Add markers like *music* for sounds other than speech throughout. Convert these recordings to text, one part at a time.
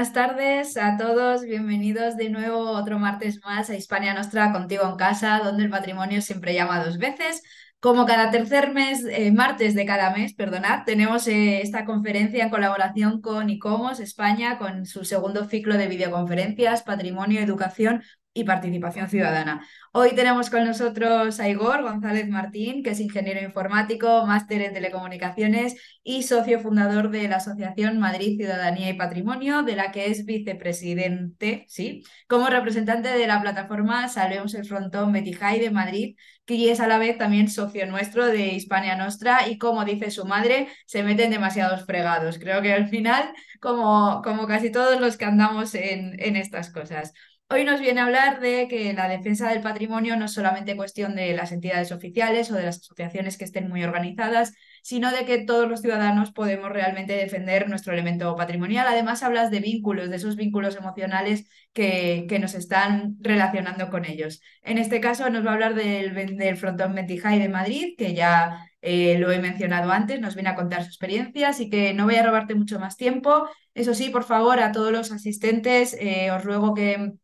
Buenas tardes a todos, bienvenidos de nuevo otro martes más a Hispania Nostra contigo en casa, donde el matrimonio siempre llama dos veces. Como cada tercer mes, eh, martes de cada mes, perdonad, tenemos eh, esta conferencia en colaboración con ICOMOS España, con su segundo ciclo de videoconferencias, patrimonio, educación y participación ciudadana. Hoy tenemos con nosotros a Igor González Martín, que es ingeniero informático, máster en telecomunicaciones y socio fundador de la Asociación Madrid Ciudadanía y Patrimonio, de la que es vicepresidente, sí, como representante de la plataforma Salvemos el Frontón Betijay de Madrid, que es a la vez también socio nuestro de Hispania Nostra y como dice su madre, se meten demasiados fregados. Creo que al final, como, como casi todos los que andamos en estas cosas. Hoy nos viene a hablar de que la defensa del patrimonio no es solamente cuestión de las entidades oficiales o de las asociaciones que estén muy organizadas, sino de que todos los ciudadanos podemos realmente defender nuestro elemento patrimonial. Además, hablas de vínculos, de esos vínculos emocionales que, que nos están relacionando con ellos. En este caso, nos va a hablar del, frontón Metijay de Madrid, que ya eh, lo he mencionado antes, nos viene a contar su experiencia, así que no voy a robarte mucho más tiempo. Eso sí, por favor, a todos los asistentes, eh, os ruego que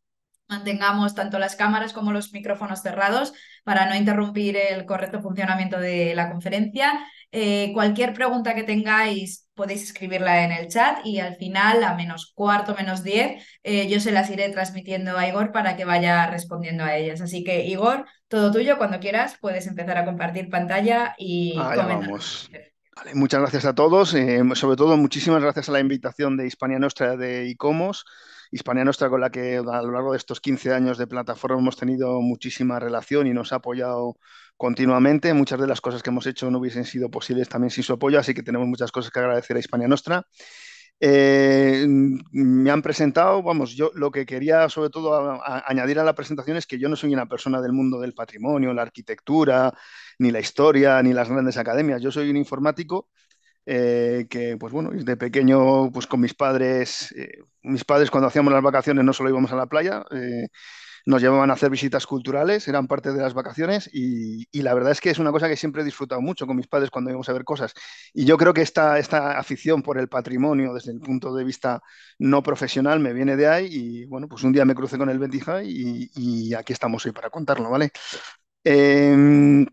mantengamos tanto las cámaras como los micrófonos cerrados para no interrumpir el correcto funcionamiento de la conferencia. Eh, cualquier pregunta que tengáis podéis escribirla en el chat y al final, a menos cuarto, menos diez, eh, yo se las iré transmitiendo a Igor para que vaya respondiendo a ellas. Así que, Igor, todo tuyo, cuando quieras, puedes empezar a compartir pantalla y vamos. muchas gracias a todos, eh, sobre todo muchísimas gracias a la invitación de Hispania Nostra de ICOMOS. Hispania Nostra, con la que a lo largo de estos 15 años de plataforma hemos tenido muchísima relación y nos ha apoyado continuamente. Muchas de las cosas que hemos hecho no hubiesen sido posibles también sin su apoyo, así que tenemos muchas cosas que agradecer a Hispania Nostra. Eh, me han presentado, vamos, yo lo que quería sobre todo añadir a la presentación es que yo no soy una persona del mundo del patrimonio, la arquitectura, ni la historia, ni las grandes academias. Yo soy un informático eh, que, pues bueno, desde pequeño, pues con mis padres, eh, mis padres cuando hacíamos las vacaciones no solo íbamos a la playa, eh, nos llevaban a hacer visitas culturales, eran parte de las vacaciones y, la verdad es que es una cosa que siempre he disfrutado mucho con mis padres cuando íbamos a ver cosas. Y yo creo que esta, esta afición por el patrimonio desde el punto de vista no profesional me viene de ahí y bueno, pues un día me crucé con el Betty y, y aquí estamos hoy para contarlo, ¿vale? Em,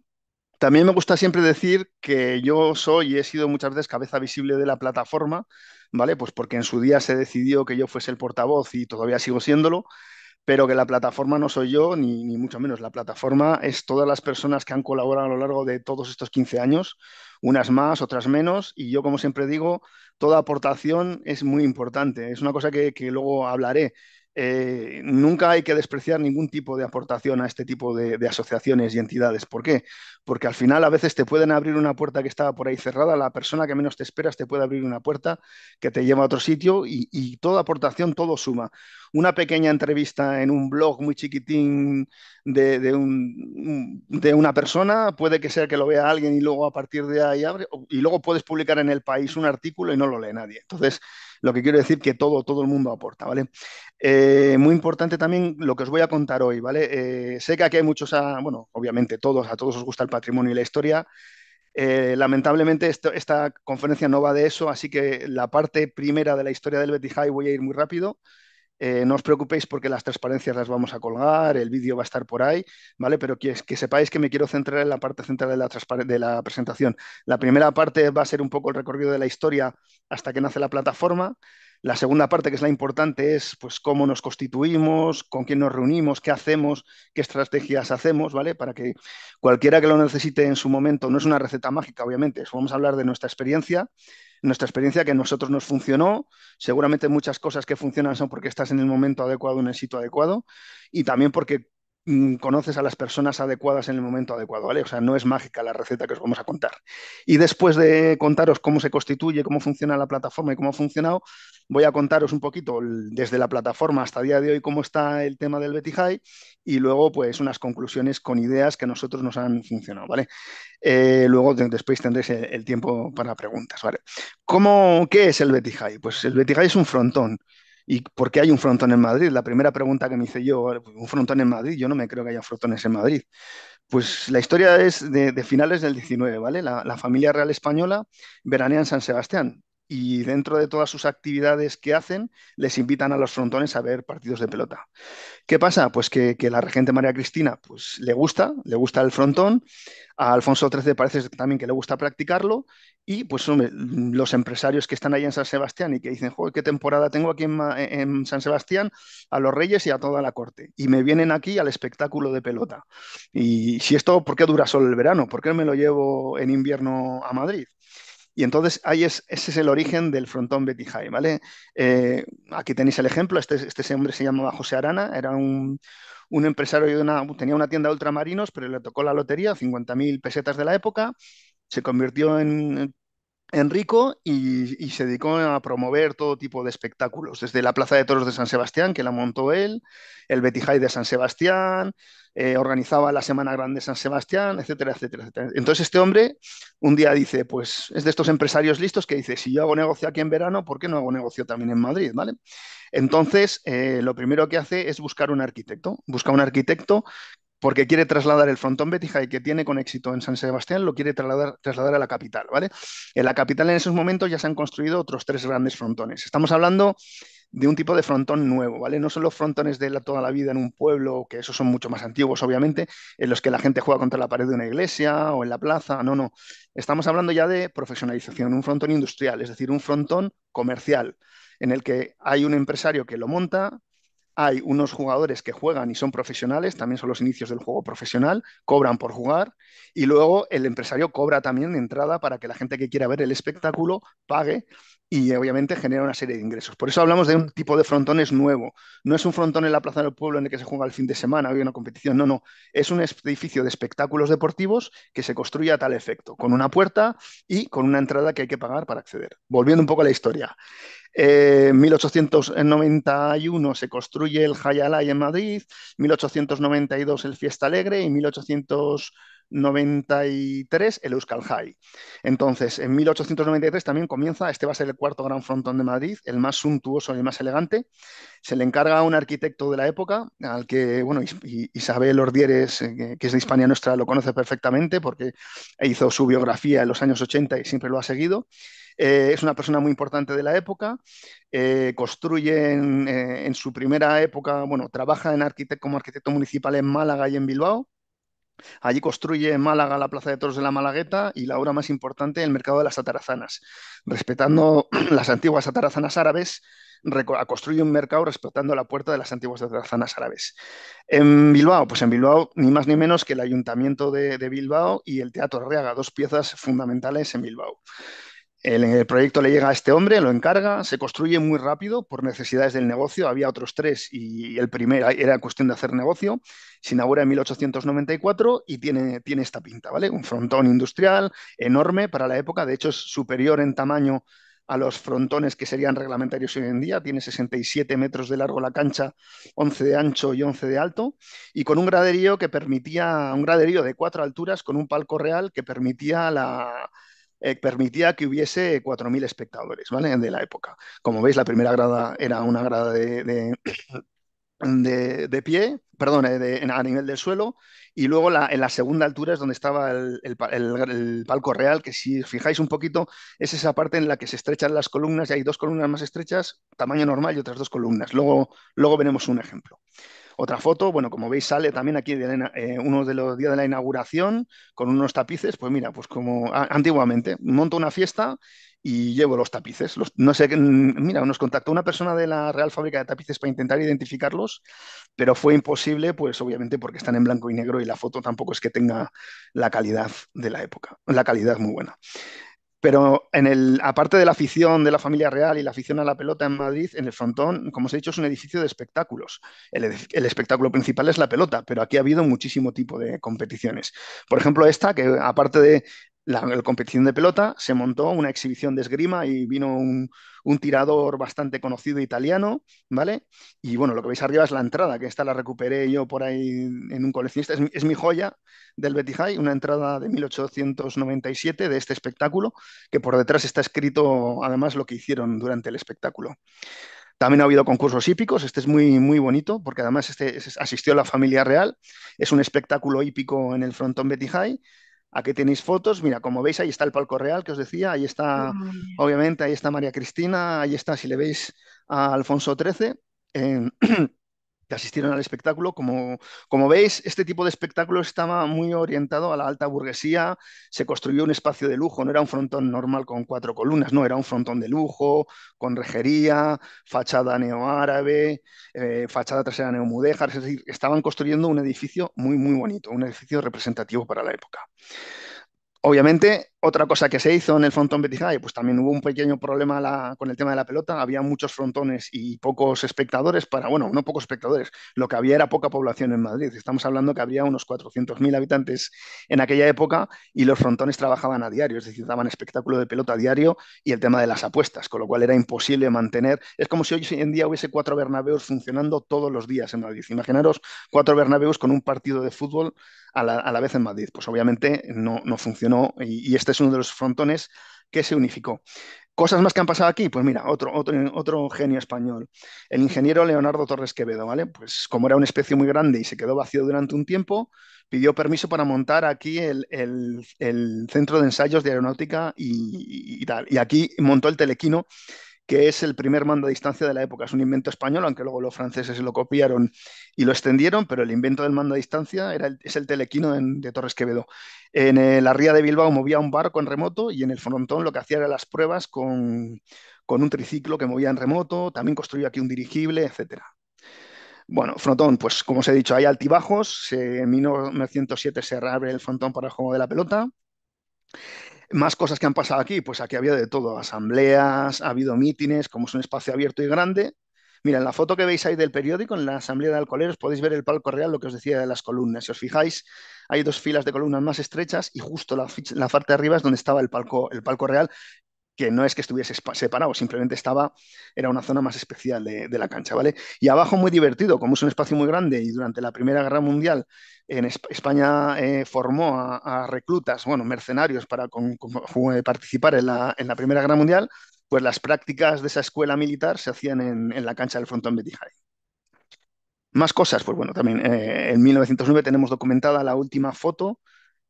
también me gusta siempre decir que yo soy y he sido muchas veces cabeza visible de la plataforma, ¿vale? Pues porque en su día se decidió que yo fuese el portavoz y todavía sigo siéndolo, pero que la plataforma no soy yo, ni, mucho menos. La plataforma es todas las personas que han colaborado a lo largo de todos estos 15 años, unas más, otras menos, y yo, como siempre digo, toda aportación es muy importante. Es una cosa que, que luego hablaré eh, nunca hay que despreciar ningún tipo de aportación a este tipo de, asociaciones y entidades. ¿Por qué? Porque al final a veces te pueden abrir una puerta que estaba por ahí cerrada, la persona que menos te esperas te puede abrir una puerta que te lleva a otro sitio y, toda aportación, todo suma. Una pequeña entrevista en un blog muy chiquitín de, de una persona, puede que sea que lo vea alguien y luego a partir de ahí abre, y luego puedes publicar en el país un artículo y no lo lee nadie. Entonces, lo que quiero decir que todo, todo el mundo aporta, ¿vale? Eh, muy importante también lo que os voy a contar hoy, ¿vale? Eh, sé que aquí hay muchos, ah, bueno, obviamente todos, a todos os gusta el patrimonio y la historia. Eh, lamentablemente esta conferencia no va de eso, así que la parte primera de la historia del Betty High voy a ir muy rápido. Eh, no os preocupéis porque las transparencias las vamos a colgar, el vídeo va a estar por ahí, ¿vale? Pero que, sepáis que me quiero centrar en la parte central de la, de la presentación. La primera parte va a ser un poco el recorrido de la historia hasta que nace la plataforma. La segunda parte, que es la importante, es pues cómo nos constituimos, con quién nos reunimos, qué hacemos, qué estrategias hacemos, ¿vale? Para que cualquiera que lo necesite en su momento, no es una receta mágica, obviamente, vamos a hablar de nuestra experiencia, nuestra experiencia que a nosotros nos funcionó, seguramente muchas cosas que funcionan son porque estás en el momento adecuado, en el sitio adecuado, y también porque Mm, conoces a las personas adecuadas en el momento adecuado, ¿vale? O sea, no es mágica la receta que os vamos a contar. Y después de contaros cómo se constituye, cómo funciona la plataforma y cómo ha funcionado, voy a contaros un poquito desde la plataforma hasta el día de hoy cómo está el tema del Betty High y luego pues unas conclusiones con ideas que a nosotros nos han funcionado, ¿vale? Eh, luego después tendréis el, tiempo para preguntas, ¿vale? ¿Cómo, ¿Qué es el Betty High? Pues el Betty High es un frontón. ¿Y por qué hay un frontón en Madrid? La primera pregunta que me hice yo, pues ¿un frontón en Madrid? Yo no me creo que haya frontones en Madrid. Pues la historia es de, finales del 19, ¿vale? La, la, familia real española veranea en San Sebastián y dentro de todas sus actividades que hacen, les invitan a los frontones a ver partidos de pelota. ¿Qué pasa? Pues que, la regente María Cristina pues, le gusta, le gusta el frontón, a Alfonso XIII parece también que le gusta practicarlo y pues los empresarios que están ahí en San Sebastián y que dicen, joder, qué temporada tengo aquí en, en, San Sebastián a los reyes y a toda la corte y me vienen aquí al espectáculo de pelota. Y si esto, ¿por qué dura solo el verano? ¿Por qué me lo llevo en invierno a Madrid? Y entonces ahí es, ese es el origen del frontón Betty High, ¿vale? Eh, aquí tenéis el ejemplo, este, este hombre se llamaba José Arana, era un, un empresario de una, tenía una tienda de ultramarinos, pero le tocó la lotería, 50.000 pesetas de la época, se convirtió en Enrico y, se dedicó a promover todo tipo de espectáculos, desde la Plaza de Toros de San Sebastián, que la montó él, el Betty de San Sebastián, eh, organizaba la Semana Grande de San Sebastián, etcétera, etcétera, etcétera. Entonces este hombre un día dice, pues es de estos empresarios listos que dice, si yo hago negocio aquí en verano, ¿por qué no hago negocio también en Madrid? ¿Vale? Entonces, eh, lo primero que hace es buscar un arquitecto, busca un arquitecto porque quiere trasladar el frontón Betija que tiene con éxito en San Sebastián, lo quiere trasladar, a la capital, ¿vale? En la capital en esos momentos ya se han construido otros tres grandes frontones. Estamos hablando de un tipo de frontón nuevo, ¿vale? No son los frontones de toda la vida en un pueblo, que esos son mucho más antiguos, obviamente, en los que la gente juega contra la pared de una iglesia o en la plaza, no, no. Estamos hablando ya de profesionalización, un frontón industrial, es decir, un frontón comercial, en el que hay un empresario que lo monta, hay unos jugadores que juegan y son profesionales, también son los inicios del juego profesional, cobran por jugar y luego el empresario cobra también entrada para que la gente que quiera ver el espectáculo pague y obviamente genera una serie de ingresos. Por eso hablamos de un tipo de frontones nuevo. No es un frontón en la Plaza del Pueblo en el que se juega el fin de semana, hay una competición, no, no. Es un edificio de espectáculos deportivos que se construye a tal efecto, con una puerta y con una entrada que hay que pagar para acceder. Volviendo un poco a la historia. Eh, en 1891 se construye el Hayalay en Madrid, 1892 el Fiesta Alegre y en 1893 el Euskal High. Entonces, en 1893 también comienza, este va a ser el cuarto gran frontón de Madrid, el más suntuoso y el más elegante. Se le encarga a un arquitecto de la época, al que, bueno, Isabel Ordieres, eh, que es de Hispania Nuestra, lo conoce perfectamente porque hizo su biografía en los años 80 y siempre lo ha seguido. Eh, es una persona muy importante de la época, eh, construye eh, en, su primera época, bueno, trabaja en arquitecto, como arquitecto municipal en Málaga y en Bilbao. Allí construye en Málaga la Plaza de Toros de la Malagueta y la obra más importante, el Mercado de las Atarazanas, respetando *clears throat* las antiguas atarazanas árabes ah, construye un mercado respetando la puerta de las antiguas atarazanas árabes. En Bilbao, pues en Bilbao, ni más ni menos que el Ayuntamiento de, de Bilbao y el Teatro Arriaga, dos piezas fundamentales en Bilbao. El, proyecto le llega a este hombre, lo encarga, se construye muy rápido por necesidades del negocio. Había otros tres y el primero era cuestión de hacer negocio. Se inaugura en 1894 y tiene, tiene esta pinta, ¿vale? Un frontón industrial enorme para la época. De hecho, es superior en tamaño a los frontones que serían reglamentarios hoy en día. Tiene 67 metros de largo la cancha, 11 de ancho y 11 de alto, y con un graderío que permitía, un graderío de cuatro alturas con un palco real que permitía la, eh, permitía que hubiese 4.000 espectadores, ¿vale? De la época. Como veis, la primera grada era una grada de, de... pie, perdón, eh, a nivel del suelo, y luego la, en la segunda altura es donde estaba el, palco real, que si fijáis un poquito, es esa parte en la que se estrechan las columnas y hay dos columnas más estrechas, tamaño normal y otras dos columnas. Luego, luego veremos un ejemplo. Otra foto, bueno, como veis, sale también aquí de eh, uno de los días de la inauguración con unos tapices. Pues mira, pues como antiguamente, monto una fiesta y llevo los tapices. no sé, mm, mira, nos contactó una persona de la Real Fábrica de Tapices para intentar identificarlos, pero fue imposible, pues obviamente porque están en blanco y negro y la foto tampoco es que tenga la calidad de la época, la calidad es muy buena. Pero en el, aparte de la afición de la familia real y la afición a la pelota en Madrid, en el frontón, como os he dicho, es un edificio de espectáculos. el espectáculo principal es la pelota, pero aquí ha habido muchísimo tipo de competiciones. Por ejemplo, esta, que aparte de la, competición de pelota, se montó una exhibición de esgrima y vino un, tirador bastante conocido italiano, ¿vale? Y bueno, lo que veis arriba es la entrada, que esta la recuperé yo por ahí en un coleccionista, es, mi joya del Betty High, una entrada de 1897 de este espectáculo, que por detrás está escrito además lo que hicieron durante el espectáculo. También ha habido concursos hípicos, este es muy, muy bonito porque además este, este asistió la familia real, es un espectáculo hípico en el frontón Betty High Aquí tenéis fotos, mira, como veis, ahí está el palco real que os decía, ahí está, mm. obviamente, ahí está María Cristina, ahí está, si le veis, a Alfonso XIII. *clears throat* asistieron al espectáculo. Como, como veis, este tipo de espectáculo estaba muy orientado a la alta burguesía, se construyó un espacio de lujo, no era un frontón normal con cuatro columnas, no, era un frontón de lujo, con rejería, fachada neoárabe, eh, fachada trasera neomudejar es decir, estaban construyendo un edificio muy, muy bonito, un edificio representativo para la época. Obviamente, otra cosa que se hizo en el frontón Betisai, pues también hubo un pequeño problema con el tema de la pelota. Había muchos frontones y pocos espectadores para, bueno, no pocos espectadores. Lo que había era poca población en Madrid. Estamos hablando que había unos 400.000 habitantes en aquella época y los frontones trabajaban a diario, es decir, daban espectáculo de pelota a diario y el tema de las apuestas, con lo cual era imposible mantener. Es como si hoy en día hubiese cuatro Bernabeus funcionando todos los días en Madrid. Imaginaros cuatro Bernabeus con un partido de fútbol a la, vez en Madrid. Pues obviamente no, no funcionó y este es uno de los frontones que se unificó. Cosas más que han pasado aquí, pues mira, otro, otro, otro genio español, el ingeniero Leonardo Torres Quevedo, ¿vale? Pues como era una especie muy grande y se quedó vacío durante un tiempo, pidió permiso para montar aquí el, el, centro de ensayos de aeronáutica y, y, tal. Y aquí montó el telequino que es el primer mando a distancia de la época. Es un invento español, aunque luego los franceses lo copiaron y lo extendieron, pero el invento del mando a distancia era es el telequino de Torres Quevedo. En eh, la ría de Bilbao movía un barco en remoto y en el frontón lo que hacía era las pruebas con, un triciclo que movía en remoto, también construyó aquí un dirigible, etc. Bueno, frontón, pues como os he dicho, hay altibajos. en 1907 se abre el frontón para el juego de la pelota. Más cosas que han pasado aquí, pues aquí había de todo, asambleas, ha habido mítines, como es un espacio abierto y grande. Mira, en la foto que veis ahí del periódico, en la asamblea de alcoholeros, podéis ver el palco real, lo que os decía de las columnas. Si os fijáis, hay dos filas de columnas más estrechas y justo la, la parte de arriba es donde estaba el palco, el palco real que no es que estuviese separado, simplemente estaba, era una zona más especial de, la cancha, ¿vale? Y abajo muy divertido, como es un espacio muy grande y durante la Primera Guerra Mundial en España eh, formó a, reclutas, bueno, mercenarios para eh, participar en la, Primera Guerra Mundial, pues las prácticas de esa escuela militar se hacían en, la cancha del frontón Betijay. Más cosas, pues bueno, también eh, en 1909 tenemos documentada la última foto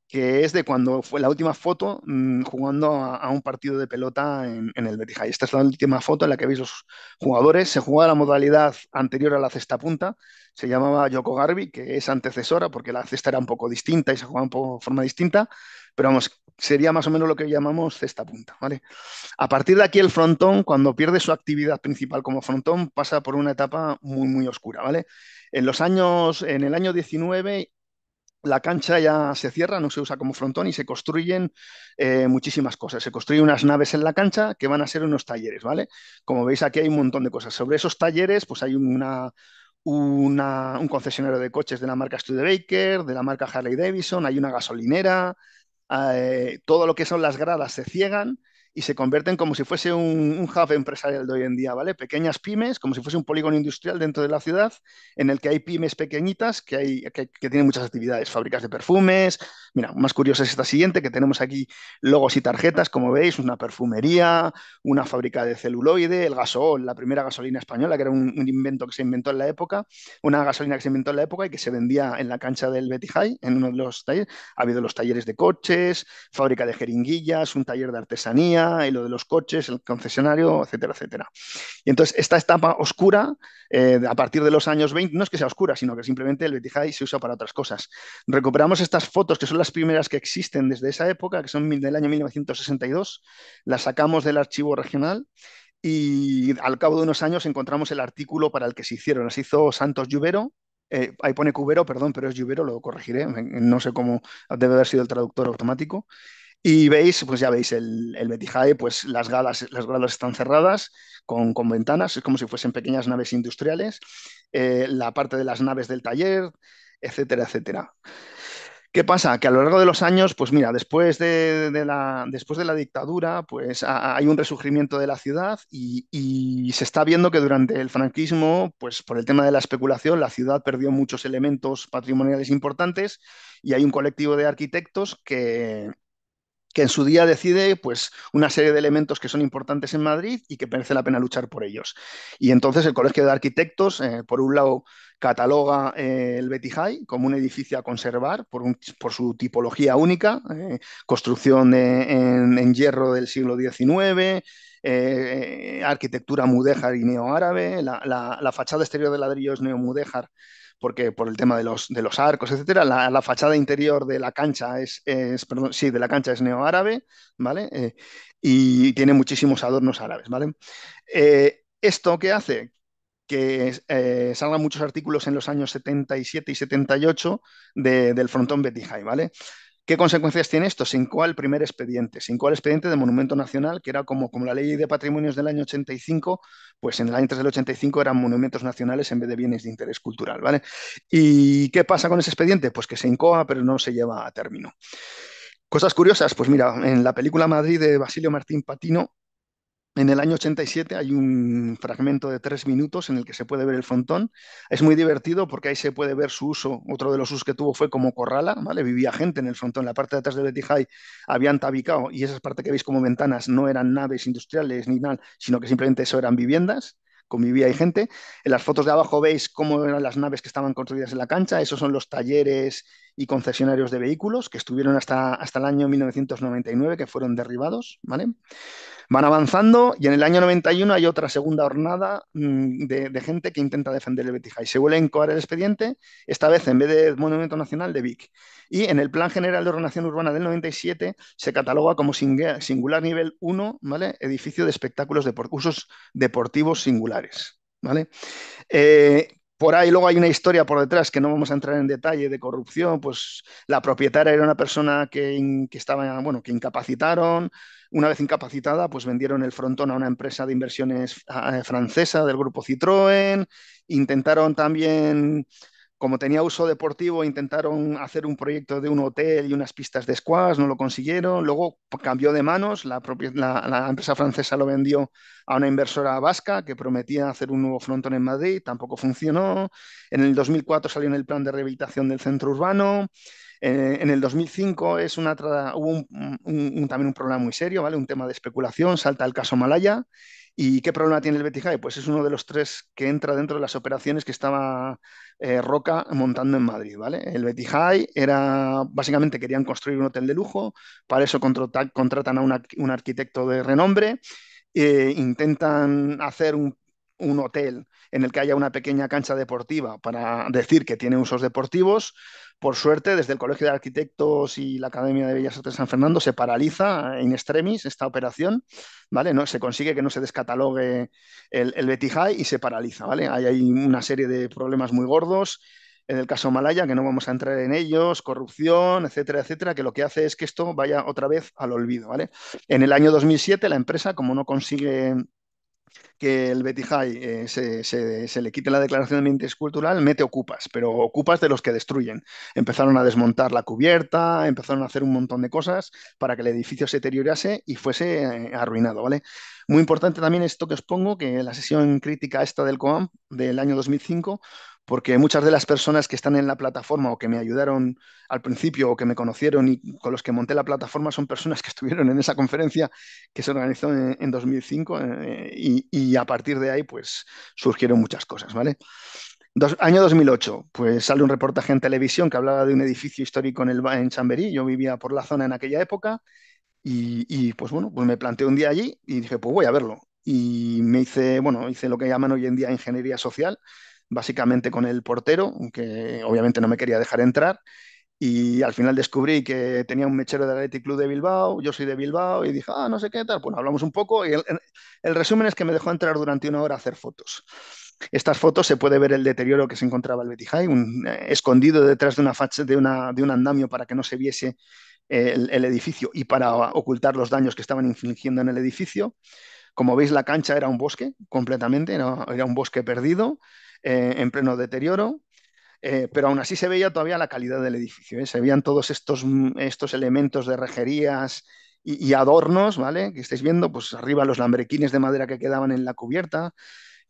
que es de cuando fue la última foto mm, jugando a, un partido de pelota en, el High, Esta es la última foto en la que veis los jugadores. Se jugaba la modalidad anterior a la cesta punta, se llamaba Yoko Garbi, que es antecesora, porque la cesta era un poco distinta y se jugaba de forma distinta, pero vamos, sería más o menos lo que llamamos cesta punta. ¿vale? A partir de aquí el frontón, cuando pierde su actividad principal como frontón, pasa por una etapa muy, muy oscura. ¿vale? En los años, en el año 19 la cancha ya se cierra, no se usa como frontón y se construyen eh, muchísimas cosas. Se construyen unas naves en la cancha que van a ser unos talleres, ¿vale? Como veis aquí hay un montón de cosas. Sobre esos talleres, pues hay una, un concesionario de coches de la marca Studebaker, de la marca Harley Davidson, hay una gasolinera, eh, todo lo que son las gradas se ciegan y se convierten como si fuese un, hub empresarial de hoy en día, ¿vale? Pequeñas pymes, como si fuese un polígono industrial dentro de la ciudad, en el que hay pymes pequeñitas que, hay, que, tienen muchas actividades, fábricas de perfumes, mira, más curiosa es esta siguiente, que tenemos aquí logos y tarjetas, como veis, una perfumería, una fábrica de celuloide, el gasol la primera gasolina española, que era un, invento que se inventó en la época, una gasolina que se inventó en la época y que se vendía en la cancha del High, en uno de los talleres, ha habido los talleres de coches, fábrica de jeringuillas, un taller de artesanía, y lo de los coches, el concesionario, etcétera, etcétera. Y entonces esta etapa oscura, eh, a partir de los años 20, no es que sea oscura, sino que simplemente el Betty se usa para otras cosas. Recuperamos estas fotos, que son las primeras que existen desde esa época, que son del año 1962, las sacamos del archivo regional y al cabo de unos años encontramos el artículo para el que se hicieron. Las hizo Santos Lluvero, eh, ahí pone Cubero, perdón, pero es Lluvero, lo corregiré, no sé cómo debe haber sido el traductor automático. Y veis, pues ya veis, el, el Betijae, pues las galas, las galas están cerradas con, ventanas, es como si fuesen pequeñas naves industriales, eh, la parte de las naves del taller, etcétera, etcétera. ¿Qué pasa? Que a lo largo de los años, pues mira, después de, la, después de la, dictadura, pues hay un resurgimiento de la ciudad y, se está viendo que durante el franquismo, pues por el tema de la especulación, la ciudad perdió muchos elementos patrimoniales importantes y hay un colectivo de arquitectos que, que en su día decide pues, una serie de elementos que son importantes en Madrid y que merece la pena luchar por ellos. Y entonces el Colegio de Arquitectos, eh, por un lado, cataloga eh, el el High como un edificio a conservar por, su tipología única, eh, construcción en, hierro del siglo XIX, arquitectura mudéjar y neoárabe, la, la, fachada exterior de ladrillos neomudéjar porque por el tema de los, arcos, etcétera. La, fachada interior de la cancha es, es, de la cancha es neoárabe, ¿vale? Eh, y tiene muchísimos adornos árabes, ¿vale? Eh, ¿Esto qué hace? que eh, salgan muchos artículos en los años 77 y 78 del frontón Betty ¿vale? ¿Qué consecuencias tiene esto? sin cuál primer expediente, sin cuál expediente de Monumento Nacional, que era como, como la ley de patrimonios del año 85, pues en el año 3 del 85 eran monumentos nacionales en vez de bienes de interés cultural, ¿vale? ¿Y qué pasa con ese expediente? Pues que se incoa, pero no se lleva a término. Cosas curiosas, pues mira, en la película Madrid de Basilio Martín Patino, en el año 87 hay un fragmento de tres minutos en el que se puede ver el frontón. Es muy divertido porque ahí se puede ver su uso. Otro de los usos que tuvo fue como corrala, ¿vale? Vivía gente en el frontón. La parte de atrás del Etihad habían tabicado y esas partes que veis como ventanas no eran naves industriales ni nada, sino que simplemente eso eran viviendas convivía hay gente. En las fotos de abajo veis cómo eran las naves que estaban construidas en la cancha. Esos son los talleres y concesionarios de vehículos que estuvieron hasta, hasta el año 1999, que fueron derribados. ¿vale? Van avanzando y en el año 91 hay otra segunda jornada mm, de, gente que intenta defender el Betis High. Se vuelve a incoar el expediente, esta vez en vez de Monumento Nacional de Vic. Y en el Plan General de Ordenación Urbana del 97 se cataloga como singular nivel 1, ¿vale? Edificio de espectáculos de usos deportivos singulares, ¿vale? Eh, por ahí luego hay una historia por detrás que no vamos a entrar en detalle de corrupción, pues la propietaria era una persona que, estaba, bueno, que incapacitaron, una vez incapacitada, pues vendieron el frontón a una empresa de inversiones ah, eh, francesa del grupo Citroën, intentaron también como tenía uso deportivo, intentaron hacer un proyecto de un hotel y unas pistas de squash, no lo consiguieron. Luego cambió de manos, la, la, empresa francesa lo vendió a una inversora vasca que prometía hacer un nuevo frontón en Madrid, tampoco funcionó. En el 2004 salió en el plan de rehabilitación del centro urbano. Eh, en el 2005 es hubo también un problema muy serio, ¿vale? Un tema de especulación, salta el caso Malaya. ¿Y qué problema tiene el High? Pues es uno de los tres que entra dentro de las operaciones que estaba eh, Roca montando en Madrid, ¿vale? El High era, básicamente querían construir un hotel de lujo, para eso contratan a un arquitecto de renombre, eh, intentan hacer un, un hotel en el que haya una pequeña cancha deportiva para decir que tiene usos deportivos, por suerte, desde el Colegio de Arquitectos y la Academia de Bellas Artes de San Fernando se paraliza en extremis esta operación, ¿vale? No, se consigue que no se descatalogue el, Beti High y se paraliza, ¿vale? hay una serie de problemas muy gordos, en el caso Malaya, que no vamos a entrar en ellos, corrupción, etcétera, etcétera, que lo que hace es que esto vaya otra vez al olvido, ¿vale? En el año 2007 la empresa, como no consigue que el Betty High eh, se, le quite la declaración de interés cultural, mete ocupas, pero ocupas de los que destruyen. Empezaron a desmontar la cubierta, empezaron a hacer un montón de cosas para que el edificio se deteriorase y fuese eh, arruinado, ¿vale? Muy importante también esto que os pongo, que la sesión crítica esta del COAM del año 2005 porque muchas de las personas que están en la plataforma o que me ayudaron al principio o que me conocieron y con los que monté la plataforma son personas que *laughs* estuvieron en esa conferencia que se organizó en, 2005 eh, y, a partir de ahí pues surgieron muchas cosas, ¿vale? Dos, año 2008, pues sale un reportaje en televisión que hablaba de un edificio histórico en, el, en Chamberí, yo vivía por la zona en aquella época y, y pues bueno, pues me planteé un día allí y dije pues voy a verlo y me hice, bueno, hice lo que llaman hoy en día ingeniería social, básicamente con el portero, que obviamente no me quería dejar entrar. Y al final descubrí que tenía un mechero del Athletic Club de Bilbao, yo soy de Bilbao, y dije, ah, no sé qué tal. pues hablamos un poco. Y el, resumen es que me dejó entrar durante una hora a hacer fotos. Estas fotos se puede ver el deterioro que se encontraba el Betty High eh, escondido detrás de una, facha, de, un andamio para que no se viese el, edificio y para ocultar los daños que estaban infligiendo en el edificio. Como veis, la cancha era un bosque completamente, era un bosque perdido. Eh, en pleno deterioro, eh, pero aún así se veía todavía la calidad del edificio, ¿eh? se veían todos estos, mm, elementos de rejerías y, adornos, ¿vale? Que estáis viendo, pues arriba los lambrequines de madera que quedaban en la cubierta,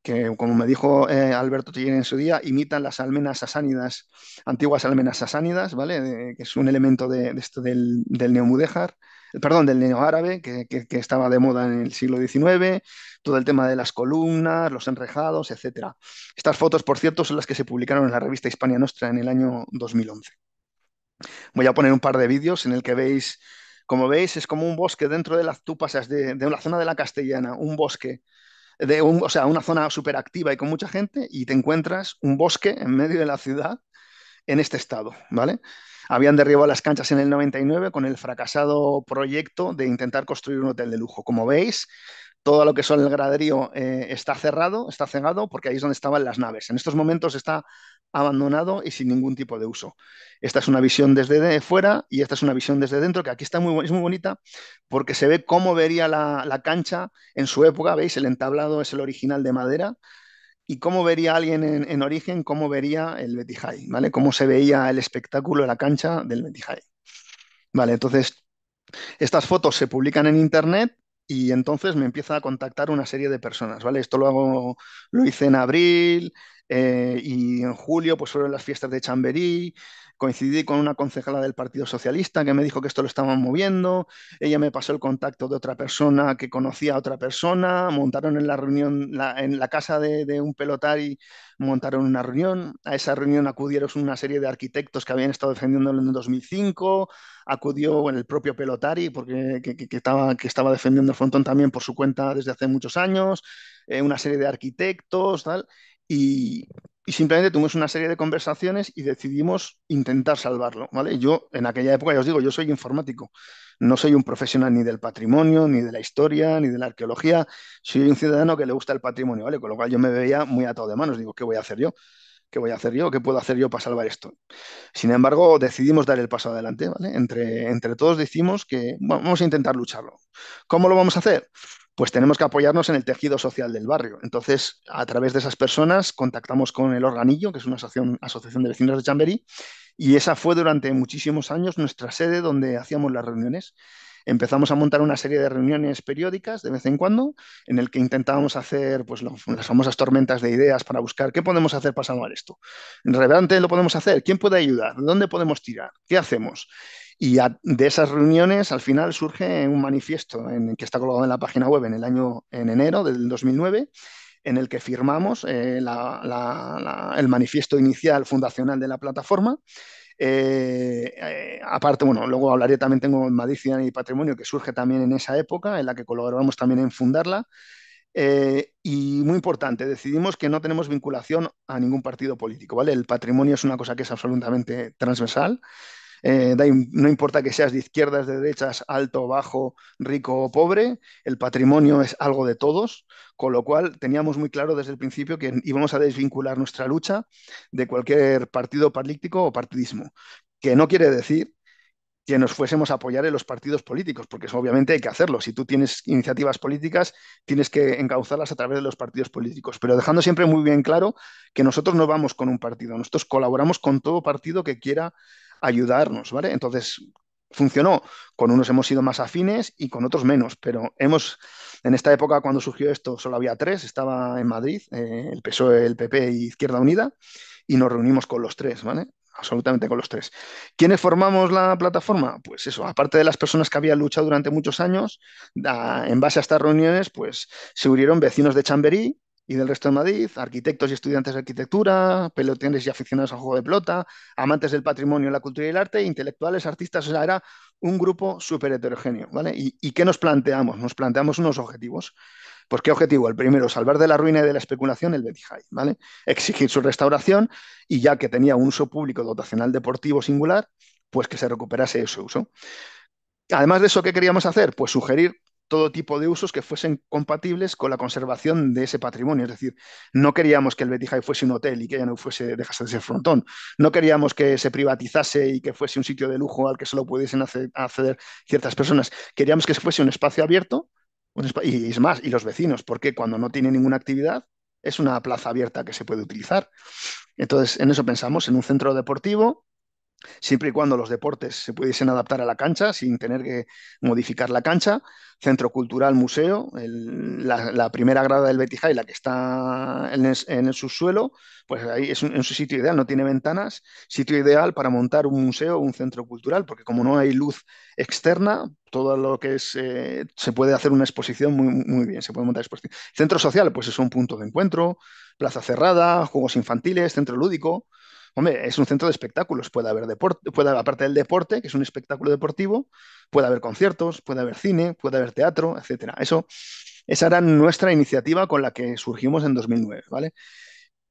que como me dijo Alberto Tillén en su día, imitan las almenas sasánidas, antiguas almenas sasánidas, ¿vale? que es un elemento de, esto del, del perdón, del neoárabe árabe, que, estaba de moda en el siglo XIX, todo el tema de las columnas, los enrejados, etc. Estas fotos, por cierto, son las que se publicaron en la revista Hispania Nostra en el año 2011. Voy a poner un par de vídeos en el que veis, como veis, es como un bosque dentro de las, tú de, la zona de la castellana, un bosque de un, o sea, una zona súper activa y con mucha gente, y te encuentras un bosque en medio de la ciudad en este estado, ¿vale? habían derribado las canchas en el 99 con el fracasado proyecto de intentar construir un hotel de lujo. Como veis, todo lo que son el graderío eh, está cerrado, está cegado, porque ahí es donde estaban las naves. En estos momentos está abandonado y sin ningún tipo de uso. Esta es una visión desde fuera y esta es una visión desde dentro, que aquí está muy, es muy bonita porque se ve cómo vería la, la cancha en su época. Veis, el entablado es el original de madera, y cómo vería alguien en, origen, cómo vería el high ¿vale? Cómo se veía el espectáculo, la cancha del high Vale, entonces estas fotos se publican en internet y entonces me empieza a contactar una serie de personas, ¿vale? Esto lo hago, lo hice en abril, eh, y en julio pues fueron las fiestas de Chamberí, coincidí con una concejala del Partido Socialista que me dijo que esto lo estaban moviendo, ella me pasó el contacto de otra persona que conocía a otra persona, montaron en la reunión, en la casa de, un pelotari, montaron una reunión, a esa reunión acudieron una serie de arquitectos que habían estado defendiéndolo en 2005, acudió el propio pelotari porque, que, estaba, que estaba defendiendo el frontón también por su cuenta desde hace muchos años, eh, una serie de arquitectos, tal y, simplemente tuvimos una serie de conversaciones y decidimos intentar salvarlo, ¿vale? Yo en aquella época, ya os digo, yo soy informático, no soy un profesional ni del patrimonio, ni de la historia, ni de la arqueología, soy un ciudadano que le gusta el patrimonio, ¿vale? Con lo cual yo me veía muy atado de manos, digo, ¿qué voy a hacer yo? ¿Qué voy a hacer yo? ¿Qué puedo hacer yo para salvar esto? Sin embargo, decidimos dar el paso adelante, ¿vale? Entre, entre todos decimos que vamos a intentar lucharlo. ¿Cómo lo vamos a hacer? pues tenemos que apoyarnos en el tejido social del barrio. Entonces, a través de esas personas contactamos con el Organillo, que es una asociación, de vecinos de Chamberí, y esa fue durante muchísimos años nuestra sede donde hacíamos las reuniones. Empezamos a montar una serie de reuniones periódicas de vez en cuando, en el que intentábamos hacer pues, las famosas tormentas de ideas para buscar qué podemos hacer para salvar esto. ¿En realidad lo podemos hacer? ¿Quién puede ayudar? ¿Dónde podemos tirar? ¿Qué hacemos? Y de esas reuniones al final surge un manifiesto en, que está colgado en la página web en el año en enero del 2009 en el que firmamos eh, el manifiesto inicial fundacional de la plataforma. Eh, eh, aparte, bueno, luego hablaré también, tengo Madrid y Patrimonio, que surge también en esa época, en la que colaboramos también en fundarla. y muy importante, decidimos que no tenemos vinculación a ningún partido político, ¿vale? El patrimonio es una cosa que es absolutamente transversal eh, no importa que seas de izquierdas, de derechas, alto, bajo, rico o pobre, el patrimonio es algo de todos, con lo cual teníamos muy claro desde el principio que íbamos a desvincular nuestra lucha de cualquier partido político o partidismo, que no quiere decir que nos fuésemos a apoyar en los partidos políticos, porque obviamente hay que hacerlo. Si tú tienes iniciativas políticas, tienes que encauzarlas a través de los partidos políticos, pero dejando siempre muy bien claro que nosotros no vamos con un partido, nosotros colaboramos con todo partido que quiera ayudarnos, ¿vale? Entonces, funcionó. Con unos hemos sido más afines y con otros menos, pero hemos, en esta época cuando surgió esto, solo había tres, estaba en Madrid, eh, el PSOE, el PP y Izquierda Unida, y nos reunimos con los tres, ¿vale? Absolutamente con los tres. ¿Quiénes formamos la plataforma? Pues eso, aparte de las personas que habían luchado durante muchos años, en base a estas reuniones, pues se unieron vecinos de Chamberí, y del resto de Madrid, arquitectos y estudiantes de arquitectura, pelotones y aficionados al juego de pelota, amantes del patrimonio, la cultura y el arte, intelectuales, artistas, o sea, era un grupo súper heterogéneo, ¿vale? ¿Y, qué nos planteamos? Nos planteamos unos objetivos. Pues qué objetivo? El primero, salvar de la ruina y de la especulación el Betty ¿vale? Exigir su restauración y ya que tenía un uso público dotacional deportivo singular, pues que se recuperase ese uso. Además de eso, ¿qué queríamos hacer? Pues sugerir todo tipo de usos que fuesen compatibles con la conservación de ese patrimonio. Es decir, no queríamos que el Betty High fuese un hotel y que ya no fuese, dejase de ser frontón. No queríamos que se privatizase y que fuese un sitio de lujo al que solo pudiesen acceder ciertas personas. Queríamos que fuese un espacio abierto y es más, y los vecinos, porque cuando no tiene ninguna actividad es una plaza abierta que se puede utilizar. Entonces, en eso pensamos, en un centro deportivo siempre y cuando los deportes se pudiesen adaptar a la cancha sin tener que modificar la cancha. Centro Cultural Museo, la, primera grada del Betijay, la que está en el, subsuelo, pues ahí es un, su sitio ideal, no tiene ventanas, sitio ideal para montar un museo, un centro cultural, porque como no hay luz externa, todo lo que es, eh, se puede hacer una exposición muy, muy bien, se puede montar exposición. Centro social, pues es un punto de encuentro, plaza cerrada, juegos infantiles, centro lúdico, Hombre, es un centro de espectáculos, puede haber deporte, puede haber, aparte del deporte, que es un espectáculo deportivo, puede haber conciertos, puede haber cine, puede haber teatro, etc. Eso, esa era nuestra iniciativa con la que surgimos en 2009, ¿vale?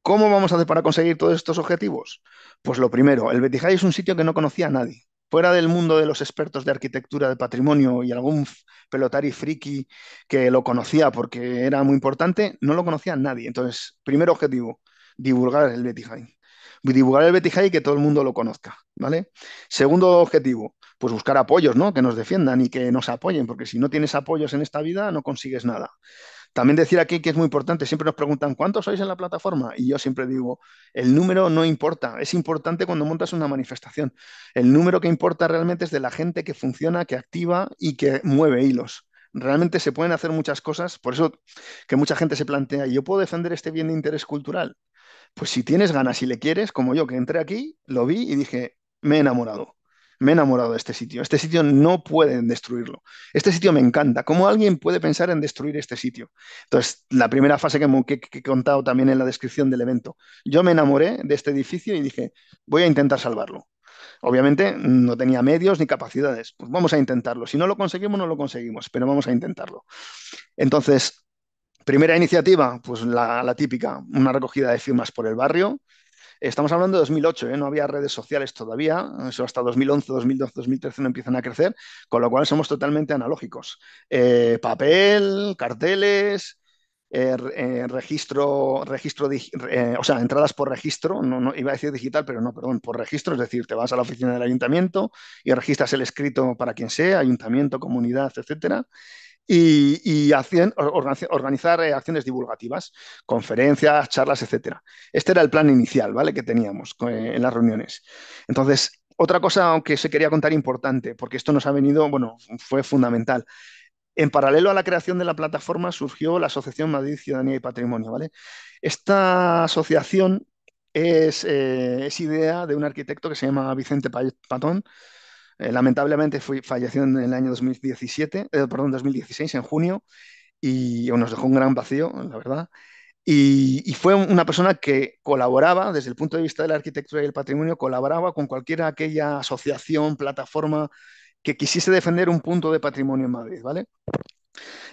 ¿Cómo vamos a hacer para conseguir todos estos objetivos? Pues lo primero, el High es un sitio que no conocía nadie. Fuera del mundo de los expertos de arquitectura de patrimonio y algún pelotari friki que lo conocía porque era muy importante, no lo conocía nadie. Entonces, primer objetivo, divulgar el High divulgar el High y que todo el mundo lo conozca, ¿vale? Segundo objetivo, pues buscar apoyos, ¿no? Que nos defiendan y que nos apoyen, porque si no tienes apoyos en esta vida no consigues nada. También decir aquí que es muy importante, siempre nos preguntan cuántos sois en la plataforma y yo siempre digo, el número no importa, es importante cuando montas una manifestación. El número que importa realmente es de la gente que funciona, que activa y que mueve hilos. Realmente se pueden hacer muchas cosas, por eso que mucha gente se plantea, ¿yo puedo defender este bien de interés cultural? Pues si tienes ganas y le quieres, como yo que entré aquí, lo vi y dije, me he enamorado, me he enamorado de este sitio, este sitio no pueden destruirlo, este sitio me encanta, ¿cómo alguien puede pensar en destruir este sitio? Entonces, la primera fase que, que he contado también en la descripción del evento, yo me enamoré de este edificio y dije, voy a intentar salvarlo. Obviamente no tenía medios ni capacidades. Pues vamos a intentarlo. Si no lo conseguimos, no lo conseguimos, pero vamos a intentarlo. Entonces, Primera iniciativa, pues la, típica, una recogida de firmas por el barrio. Estamos hablando de 2008, ¿eh? no había redes sociales todavía, eso hasta 2011, 2012, 2013 no empiezan a crecer, con lo cual somos totalmente analógicos. Eh, papel, carteles, eh, registro, registro o sea, entradas por registro, no, no, iba a decir digital, pero no, perdón, por registro, es decir, te vas a la oficina del ayuntamiento y registras el escrito para quien sea, ayuntamiento, comunidad, etcétera, y, organizar, eh, acciones divulgativas, conferencias, charlas, etc. Este era el plan inicial ¿vale? que teníamos eh, en las reuniones. Entonces, otra cosa, que se quería contar importante, porque esto nos ha venido, bueno, fue fundamental. En paralelo a la creación de la plataforma surgió la Asociación Madrid Ciudadanía y Patrimonio, ¿vale? Esta asociación es eh, idea de un arquitecto que se llama Vicente Patón, eh, lamentablemente fui falleció en el año 2017, eh, perdón, 2016, en junio, y nos dejó un gran vacío, la verdad. Y, fue una persona que colaboraba, desde el punto de vista de la arquitectura y el patrimonio, colaboraba con cualquiera aquella asociación, plataforma que quisiese defender un punto de patrimonio en Madrid, ¿vale?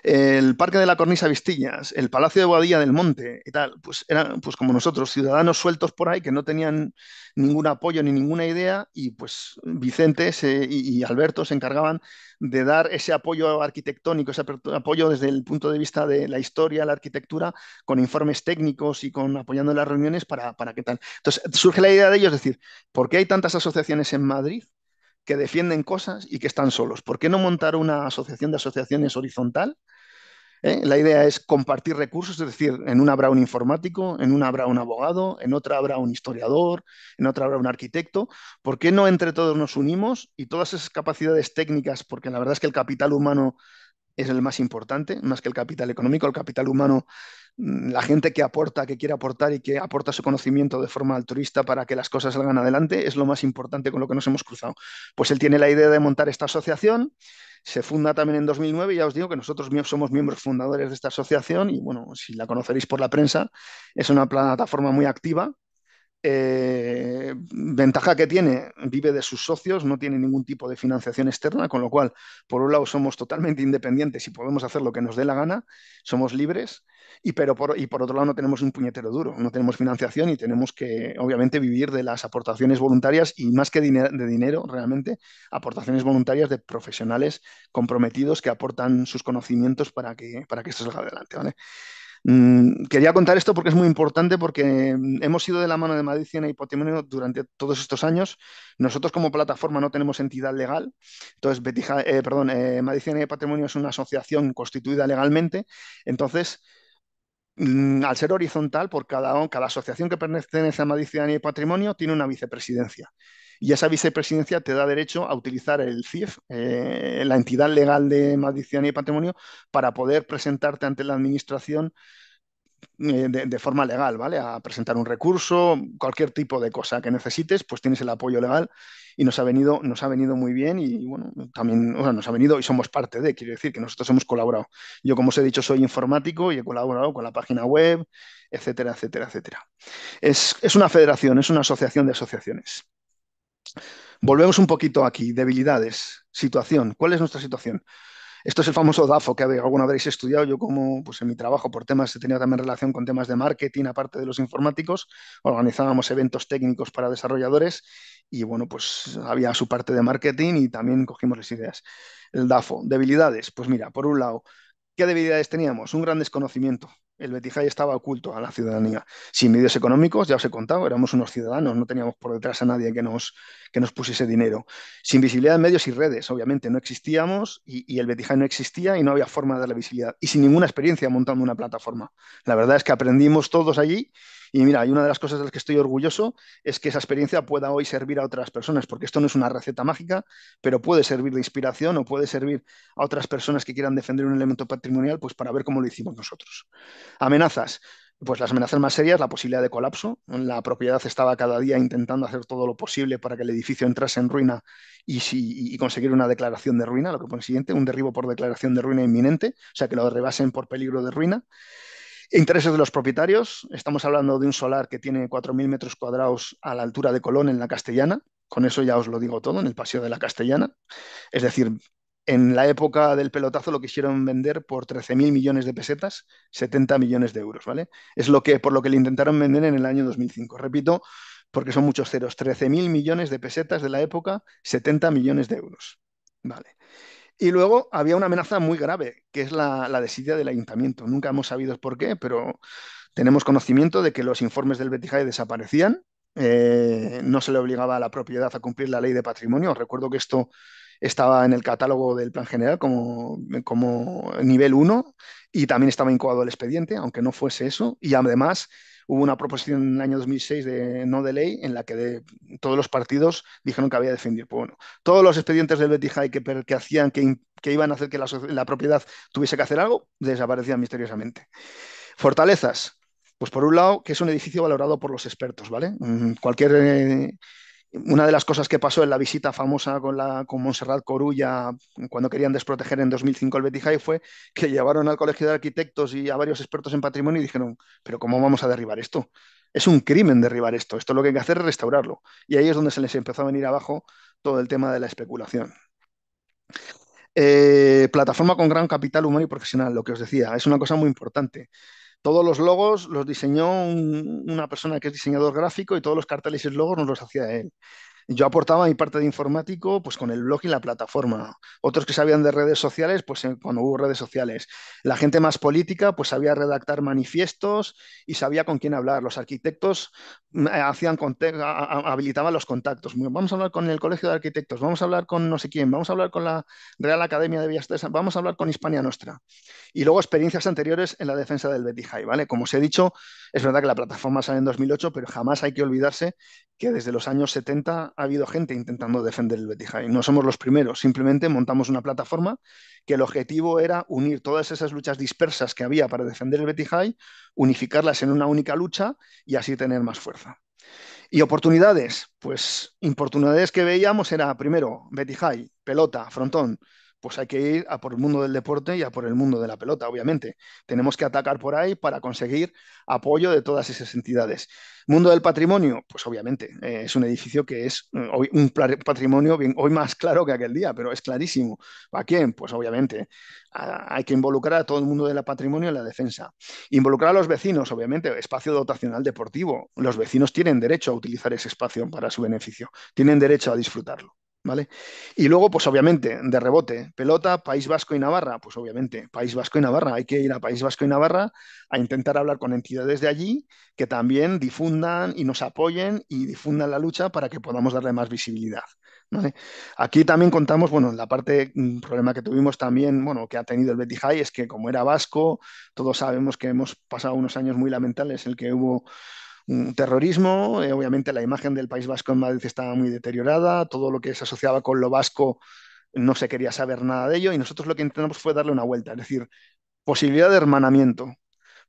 el Parque de la Cornisa Vistillas, el Palacio de Boadilla del Monte y tal, pues eran pues como nosotros, ciudadanos sueltos por ahí que no tenían ningún apoyo ni ninguna idea y pues Vicente y, Alberto se encargaban de dar ese apoyo arquitectónico, ese apoyo desde el punto de vista de la historia, la arquitectura, con informes técnicos y con apoyando las reuniones para, para qué tal. Entonces surge la idea de ellos decir, ¿por qué hay tantas asociaciones en Madrid? que defienden cosas y que están solos. ¿Por qué no montar una asociación de asociaciones horizontal? ¿Eh? La idea es compartir recursos, es decir, en una habrá un informático, en una habrá un abogado, en otra habrá un historiador, en otra habrá un arquitecto. ¿Por qué no entre todos nos unimos y todas esas capacidades técnicas? Porque la verdad es que el capital humano es el más importante, más que el capital económico, el capital humano Mm, la gente que aporta, que quiere aportar y que aporta su conocimiento de forma altruista para que las cosas salgan adelante, es lo más importante con lo que nos hemos cruzado. Pues él tiene la idea de montar esta asociación, se funda también en 2009 y ya os digo que nosotros somos miembros fundadores de esta asociación y bueno, si la conoceréis por la prensa, es una plataforma muy activa eh, ventaja que tiene, vive de sus socios, no tiene ningún tipo de financiación externa, con lo cual, por un lado, somos totalmente independientes y podemos hacer lo que nos dé la gana, somos libres, y, pero por, y por otro lado no tenemos un puñetero duro, no tenemos financiación y tenemos que, obviamente, vivir de las aportaciones voluntarias y más que de dinero, realmente, aportaciones voluntarias de profesionales comprometidos que aportan sus conocimientos para que, para que esto salga adelante. ¿vale? Mm, quería contar esto porque es muy importante, porque mm, hemos sido de la mano de Madrid y Patrimonio durante todos estos años. Nosotros como plataforma no tenemos entidad legal, entonces eh, eh, y Patrimonio es una asociación constituida legalmente, entonces mm, al ser horizontal, por cada, cada asociación que pertenece a Madrid y Patrimonio tiene una vicepresidencia y esa vicepresidencia te da derecho a utilizar el CIF, eh, la entidad legal de maldición y Patrimonio, para poder presentarte ante la administración eh, de, forma legal, ¿vale? A presentar un recurso, cualquier tipo de cosa que necesites, pues tienes el apoyo legal y nos ha venido, nos ha venido muy bien y bueno, también nos ha venido y somos parte de, quiero decir que nosotros hemos colaborado. Yo, como os he dicho, soy informático y he colaborado con la página web, etcétera, etcétera, etcétera. es una federación, es una asociación de asociaciones. Volvemos un poquito aquí, debilidades, situación. ¿Cuál es nuestra situación? Esto es el famoso DAFO que alguna habréis estudiado. Yo como pues en mi trabajo por temas he tenido también relación con temas de marketing, aparte de los informáticos, organizábamos eventos técnicos para desarrolladores y bueno, pues había su parte de marketing y también cogimos las ideas. El DAFO, debilidades, pues mira, por un lado, ¿qué debilidades teníamos? Un gran desconocimiento el Betijay estaba oculto a la ciudadanía. Sin medios económicos, ya os he contado, éramos unos ciudadanos, no teníamos por detrás a nadie que nos, que nos pusiese dinero. Sin visibilidad de medios y redes, obviamente, no existíamos y, y el Betijay no existía y no había forma de darle visibilidad. Y sin ninguna experiencia montando una plataforma. La verdad es que aprendimos todos allí y mira, y una de las cosas de las que estoy orgulloso es que esa experiencia pueda hoy servir a otras personas, porque esto no es una receta mágica, pero puede servir de inspiración o puede servir a otras personas que quieran defender un elemento patrimonial, pues para ver cómo lo hicimos nosotros. Amenazas pues las amenazas más serias, la posibilidad de colapso. La propiedad estaba cada día intentando hacer todo lo posible para que el edificio entrase en ruina y, si, conseguir una declaración de ruina, lo que siguiente, un derribo por declaración de ruina inminente, o sea, que lo derribasen por peligro de ruina. Intereses de los propietarios. Estamos hablando de un solar que tiene 4.000 metros cuadrados a la altura de Colón en la Castellana. Con eso ya os lo digo todo, en el Paseo de la Castellana. Es decir, en la época del pelotazo lo quisieron vender por 13.000 millones de pesetas, 70 millones de euros, ¿vale? Es lo que, por lo que le intentaron vender en el año 2005. Repito, porque son muchos ceros, 13.000 millones de pesetas de la época, 70 millones de euros, ¿vale? Y luego había una amenaza muy grave, que es la, desidia del ayuntamiento. Nunca hemos sabido por qué, pero tenemos conocimiento de que los informes del Betijay desaparecían, eh, no se le obligaba a la propiedad a cumplir la ley de patrimonio. Recuerdo que esto estaba en el catálogo del plan general como, como nivel 1 y también estaba incoado el expediente, aunque no fuese eso. Y además hubo una proposición en el año 2006 de no de ley en la que de, todos los partidos dijeron que había que Pues bueno, todos los expedientes del Betty High que, hacían que, iban a hacer que la, propiedad tuviese que hacer algo desaparecían misteriosamente. Fortalezas. Pues por un lado, que es un edificio valorado por los expertos, ¿vale? Mm, cualquier eh, una de las cosas que pasó en la visita famosa con, la, con Montserrat Corulla cuando querían desproteger en 2005 el Betty High fue que llevaron al Colegio de Arquitectos y a varios expertos en patrimonio y dijeron, pero ¿cómo vamos a derribar esto? Es un crimen derribar esto, esto lo que hay que hacer es restaurarlo. Y ahí es donde se les empezó a venir abajo todo el tema de la especulación. Eh, plataforma con gran capital humano y profesional, lo que os decía, es una cosa muy importante. Todos los logos los diseñó una persona que es diseñador gráfico y todos los carteles y logos nos los hacía él. Yo aportaba mi parte de informático pues con el blog y la plataforma. Otros que sabían de redes sociales, pues eh, cuando hubo redes sociales. La gente más política, pues sabía redactar manifiestos y sabía con quién hablar. Los arquitectos mm, eh, hacían habilitaban los contactos. Vamos a hablar con el Colegio de Arquitectos, vamos a hablar con no sé quién, vamos a hablar con la Real Academia de Bellas vamos a hablar con Hispania Nostra. Y luego experiencias anteriores en la defensa del Betty ¿vale? Como os he dicho, es verdad que la plataforma sale en 2008, pero jamás hay que olvidarse que desde los años 70 ha habido gente intentando defender el Betis High. No somos los primeros, simplemente montamos una plataforma que el objetivo era unir todas esas luchas dispersas que había para defender el Betis High, unificarlas en una única lucha y así tener más fuerza. Y oportunidades, pues oportunidades que veíamos era primero Betty High, pelota, frontón, pues hay que ir a por el mundo del deporte y a por el mundo de la pelota, obviamente. Tenemos que atacar por ahí para conseguir apoyo de todas esas entidades. Mundo del patrimonio, pues obviamente, eh, es un edificio que es eh, hoy un patrimonio hoy más claro que aquel día, pero es clarísimo. ¿A quién? Pues obviamente, hay que involucrar a todo el mundo del patrimonio en la defensa. Involucrar a los vecinos, obviamente, espacio dotacional deportivo. Los vecinos tienen derecho a utilizar ese espacio para su beneficio, tienen derecho a disfrutarlo. Y luego, pues obviamente, de rebote, pelota, País Vasco y Navarra, pues obviamente, País Vasco y Navarra, hay que ir a País Vasco y Navarra a intentar hablar con entidades de allí que también difundan y nos apoyen y difundan la lucha para que podamos darle más visibilidad. Aquí también contamos, bueno, la parte, un mm, problema que tuvimos también, bueno, que ha tenido el Betty High es que como era vasco, todos sabemos que hemos pasado unos años muy lamentables en el que hubo Mm, terrorismo, eh, obviamente la imagen del País Vasco en Madrid estaba muy deteriorada, todo lo que se asociaba con lo vasco no se quería saber nada de ello y nosotros lo que intentamos fue darle una vuelta, es decir, posibilidad de hermanamiento.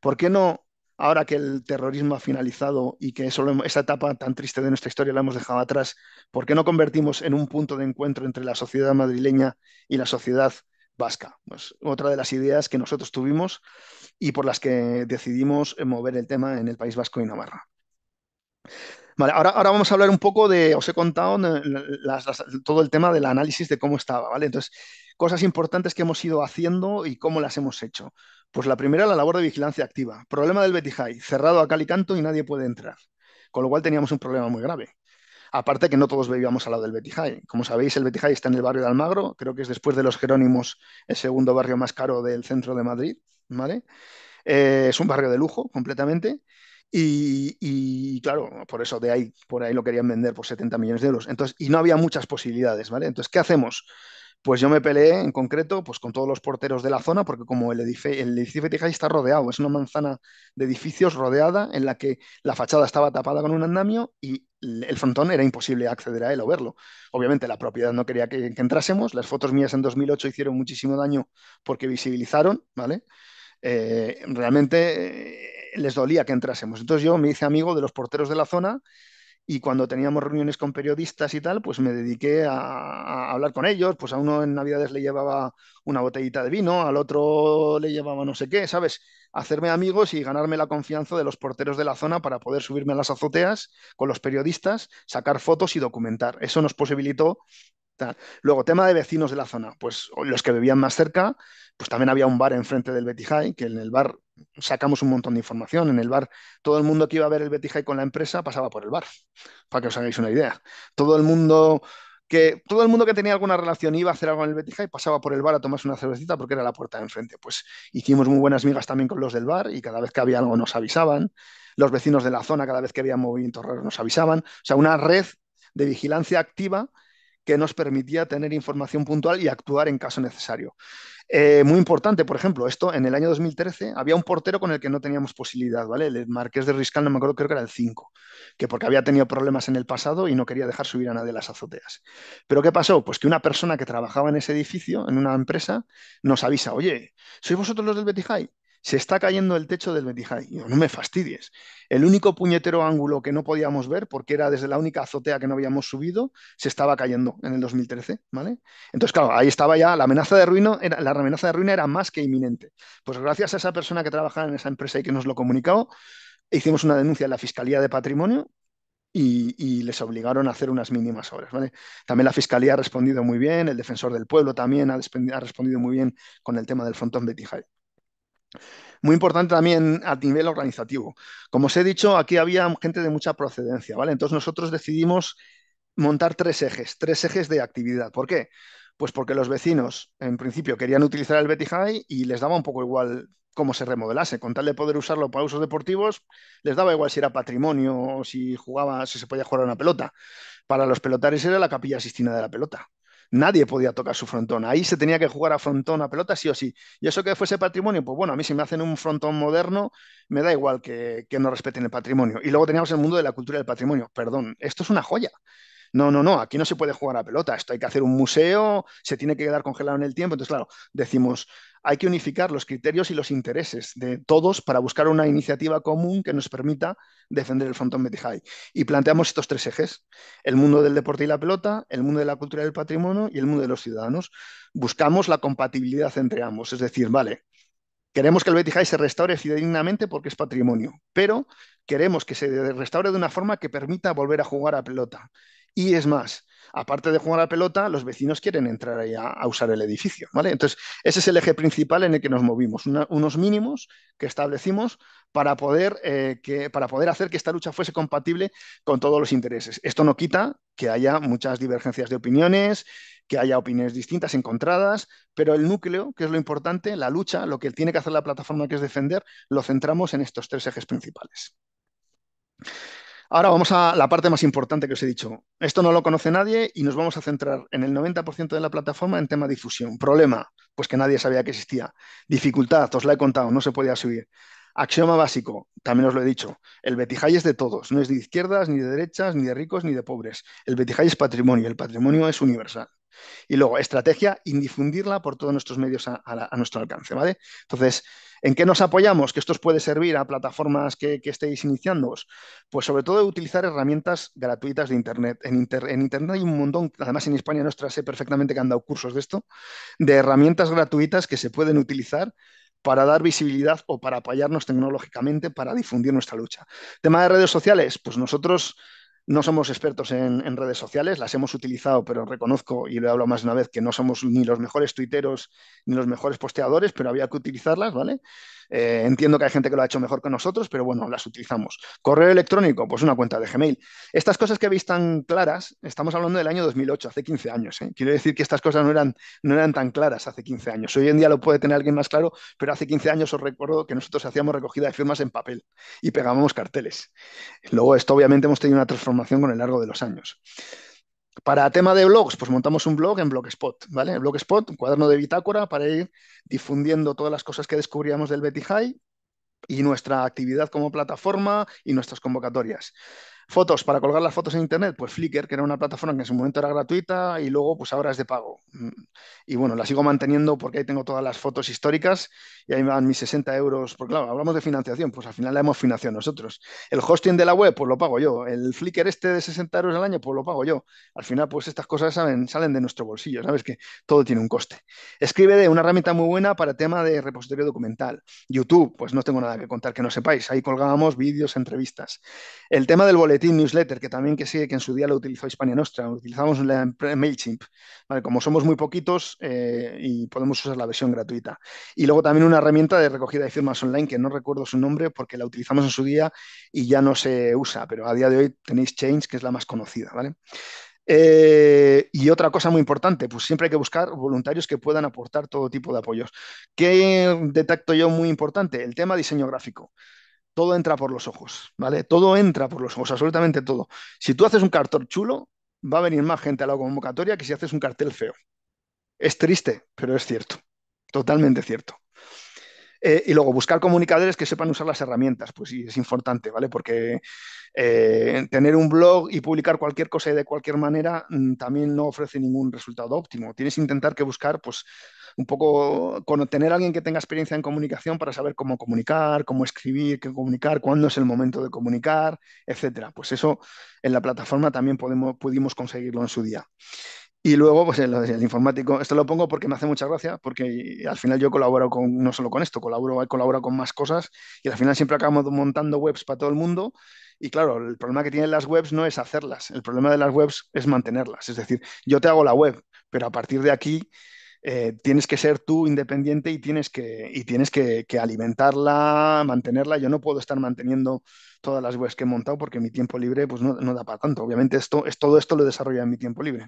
¿Por qué no ahora que el terrorismo ha finalizado y que esa etapa tan triste de nuestra historia la hemos dejado atrás, ¿por qué no convertimos en un punto de encuentro entre la sociedad madrileña y la sociedad vasca. Pues otra de las ideas que nosotros tuvimos y por las que decidimos mover el tema en el País Vasco y Navarra. Vale, ahora, ahora vamos a hablar un poco de, os he contado todo el tema del análisis de cómo estaba, ¿vale? Entonces, cosas importantes que hemos ido haciendo y cómo las hemos hecho. Pues la primera, la labor de vigilancia activa. Problema del Betty High, cerrado a cal y canto y nadie puede entrar. Con lo cual teníamos un problema muy grave. Aparte que no todos vivíamos al lado del Betihay, Como sabéis, el Betihay está en el barrio de Almagro, creo que es después de los Jerónimos el segundo barrio más caro del centro de Madrid, ¿vale? Eh, es un barrio de lujo completamente. Y, claro, por eso de ahí, por ahí lo querían vender por 70 millones de euros. Entonces, y no había muchas posibilidades, ¿vale? Entonces, ¿qué hacemos? Pues yo me peleé en concreto pues, con todos los porteros de la zona, porque como el, edificio el edificio está rodeado, es una manzana de edificios rodeada en la que la fachada estaba tapada con un andamio y el frontón era imposible acceder a él o verlo. Obviamente la propiedad no quería que, entrásemos. Las fotos mías en 2008 hicieron muchísimo daño porque visibilizaron, ¿vale? Eh, realmente eh, les dolía que entrásemos. Entonces yo me hice amigo de los porteros de la zona y cuando teníamos reuniones con periodistas y tal, pues me dediqué a, hablar con ellos, pues a uno en Navidades le llevaba una botellita de vino, al otro le llevaba no sé qué, ¿sabes? Hacerme amigos y ganarme la confianza de los porteros de la zona para poder subirme a las azoteas con los periodistas, sacar fotos y documentar. Eso nos posibilitó Luego, tema de vecinos de la zona. Pues los que bebían más cerca, pues también había un bar enfrente del Betty High, que en el bar sacamos un montón de información. En el bar, todo el mundo que iba a ver el Betty High con la empresa pasaba por el bar, para que os hagáis una idea. Todo el mundo que todo el mundo que tenía alguna relación iba a hacer algo en el Betty High pasaba por el bar a tomarse una cervecita porque era la puerta de enfrente. Pues hicimos muy buenas migas también con los del bar y cada vez que había algo nos avisaban. Los vecinos de la zona cada vez que había movimientos raros nos avisaban. O sea, una red de vigilancia activa que nos permitía tener información puntual y actuar en caso necesario. Eh, muy importante, por ejemplo, esto en el año 2013 había un portero con el que no teníamos posibilidad, ¿vale? El Marqués de Riscal, no me acuerdo, creo que era el 5, que porque había tenido problemas en el pasado y no quería dejar subir a nadie las azoteas. Pero ¿qué pasó? Pues que una persona que trabajaba en ese edificio, en una empresa, nos avisa, oye, ¿sois vosotros los del Betty High? Se está cayendo el techo del Betijai. No me fastidies. El único puñetero ángulo que no podíamos ver, porque era desde la única azotea que no habíamos subido, se estaba cayendo en el 2013, ¿vale? Entonces, claro, ahí estaba ya la amenaza de ruina, era, la amenaza de ruina era más que inminente. Pues gracias a esa persona que trabajaba en esa empresa y que nos lo comunicaba, hicimos una denuncia en la Fiscalía de Patrimonio y, les obligaron a hacer unas mínimas obras. ¿vale? También la Fiscalía ha respondido muy bien, el Defensor del Pueblo también ha, respondido muy bien con el tema del frontón Betijay. Muy importante también a nivel organizativo. Como os he dicho, aquí había gente de mucha procedencia, ¿vale? Entonces nosotros decidimos montar tres ejes, tres ejes de actividad. ¿Por qué? Pues porque los vecinos, en principio, querían utilizar el Betty High y les daba un poco igual cómo se remodelase. Con tal de poder usarlo para usos deportivos, les daba igual si era patrimonio o si jugaba, si se podía jugar una pelota. Para los pelotares era la capilla asistina de la pelota nadie podía tocar su frontón. Ahí se tenía que jugar a frontón a pelota, sí o sí. Y eso que fuese patrimonio, pues bueno, a mí si me hacen un frontón moderno, me da igual que, que no respeten el patrimonio. Y luego teníamos el mundo de la cultura del patrimonio. Perdón, esto es una joya. No, no, no, aquí no se puede jugar a pelota, esto hay que hacer un museo, se tiene que quedar congelado en el tiempo. Entonces, claro, decimos, hay que unificar los criterios y los intereses de todos para buscar una iniciativa común que nos permita defender el frontón High. Y planteamos estos tres ejes, el mundo del deporte y la pelota, el mundo de la cultura y el patrimonio y el mundo de los ciudadanos. Buscamos la compatibilidad entre ambos, es decir, vale, queremos que el High se restaure fidedignamente porque es patrimonio, pero queremos que se restaure de una forma que permita volver a jugar a pelota. Y es más, aparte de jugar a la pelota, los vecinos quieren entrar ahí a, usar el edificio, ¿vale? Entonces, ese es el eje principal en el que nos movimos, unos mínimos que establecimos para poder, eh, que, para poder hacer que esta lucha fuese compatible con todos los intereses. Esto no quita que haya muchas divergencias de opiniones, que haya opiniones distintas, encontradas, pero el núcleo, que es lo importante, la lucha, lo que tiene que hacer la plataforma que es defender, lo centramos en estos tres ejes principales. Ahora vamos a la parte más importante que os he dicho. Esto no lo conoce nadie y nos vamos a centrar en el 90% de la plataforma en tema difusión. Problema, pues que nadie sabía que existía. Dificultad, os la he contado, no se podía subir. Axioma básico, también os lo he dicho, el Betijay es de todos, no es de izquierdas, ni de derechas, ni de ricos, ni de pobres. El Betijay es patrimonio, el patrimonio es universal. Y luego, estrategia, indifundirla por todos nuestros medios a, a nuestro alcance, ¿vale? Entonces, ¿En qué nos apoyamos? Que esto os puede servir a plataformas que, estéis iniciando. Pues sobre todo utilizar herramientas gratuitas de Internet. En, en, Internet hay un montón, además en España nuestra sé perfectamente que han dado cursos de esto, de herramientas gratuitas que se pueden utilizar para dar visibilidad o para apoyarnos tecnológicamente para difundir nuestra lucha. Tema de redes sociales, pues nosotros no somos expertos en, redes sociales, las hemos utilizado, pero reconozco y lo hablo más de una vez que no somos ni los mejores tuiteros ni los mejores posteadores, pero había que utilizarlas, ¿vale? Eh, entiendo que hay gente que lo ha hecho mejor que nosotros, pero bueno, las utilizamos. Correo electrónico, pues una cuenta de Gmail. Estas cosas que veis tan claras, estamos hablando del año 2008, hace 15 años. ¿eh? Quiero decir que estas cosas no eran, no eran tan claras hace 15 años. Hoy en día lo puede tener alguien más claro, pero hace 15 años os recuerdo que nosotros hacíamos recogida de firmas en papel y pegábamos carteles. Luego esto obviamente hemos tenido una transformación con el largo de los años. Para tema de blogs, pues montamos un blog en Blogspot, ¿vale? Blogspot, un cuaderno de bitácora para ir difundiendo todas las cosas que descubríamos del Betty High y nuestra actividad como plataforma y nuestras convocatorias. Fotos, para colgar las fotos en Internet, pues Flickr, que era una plataforma que en su momento era gratuita y luego pues ahora es de pago. Mm, y bueno, la sigo manteniendo porque ahí tengo todas las fotos históricas y ahí van mis 60 euros, porque claro, hablamos de financiación, pues al final la hemos financiado nosotros. El hosting de la web, pues lo pago yo. El Flickr este de 60 euros al año, pues lo pago yo. Al final, pues estas cosas salen de nuestro bolsillo, ¿sabes? Que todo tiene un coste. Escribe de una herramienta muy buena para tema de repositorio documental. YouTube, pues no tengo nada que contar que no sepáis. Ahí colgábamos vídeos, entrevistas. El tema del boletín Team newsletter, que también que sigue, que en su día lo utilizó Hispania Nostra, utilizamos la MailChimp. Como somos muy poquitos eh, y podemos usar la versión gratuita. Y luego también una herramienta de recogida de firmas online, que no recuerdo su nombre porque la utilizamos en su día y ya no se usa, pero a día de hoy tenéis Change, que es la más conocida, eh, y otra cosa muy importante, pues siempre hay que buscar voluntarios que puedan aportar todo tipo de apoyos. ¿Qué detecto yo muy importante? El tema diseño gráfico todo entra por los ojos, ¿vale? Todo entra por los ojos, absolutamente todo. Si tú haces un cartel chulo, va a venir más gente a la convocatoria que si haces un cartel feo. Es triste, pero es cierto, totalmente cierto. Eh, y luego buscar comunicadores que sepan usar las herramientas, pues sí, es importante, ¿vale? Porque eh, tener un blog y publicar cualquier cosa y de cualquier manera mm, también no ofrece ningún resultado óptimo. Tienes que intentar que buscar, pues, un poco con tener a alguien que tenga experiencia en comunicación para saber cómo comunicar, cómo escribir, qué comunicar, cuándo es el momento de comunicar, etcétera. Pues eso en la plataforma también podemos, pudimos conseguirlo en su día. Y luego, pues el, informático, esto lo pongo porque me hace mucha gracia, porque al final yo colaboro con, no solo con esto, colaboro, colaboro con más cosas y al final siempre acabamos montando webs para todo el mundo. Y claro, el problema que tienen las webs no es hacerlas, el problema de las webs es mantenerlas. Es decir, yo te hago la web, pero a partir de aquí eh, tienes que ser tú independiente y tienes, que, y tienes alimentarla, mantenerla. Yo no puedo estar manteniendo todas las webs que he montado porque mi tiempo libre pues no, da para tanto. Obviamente esto, es, todo esto lo desarrollo en mi tiempo libre.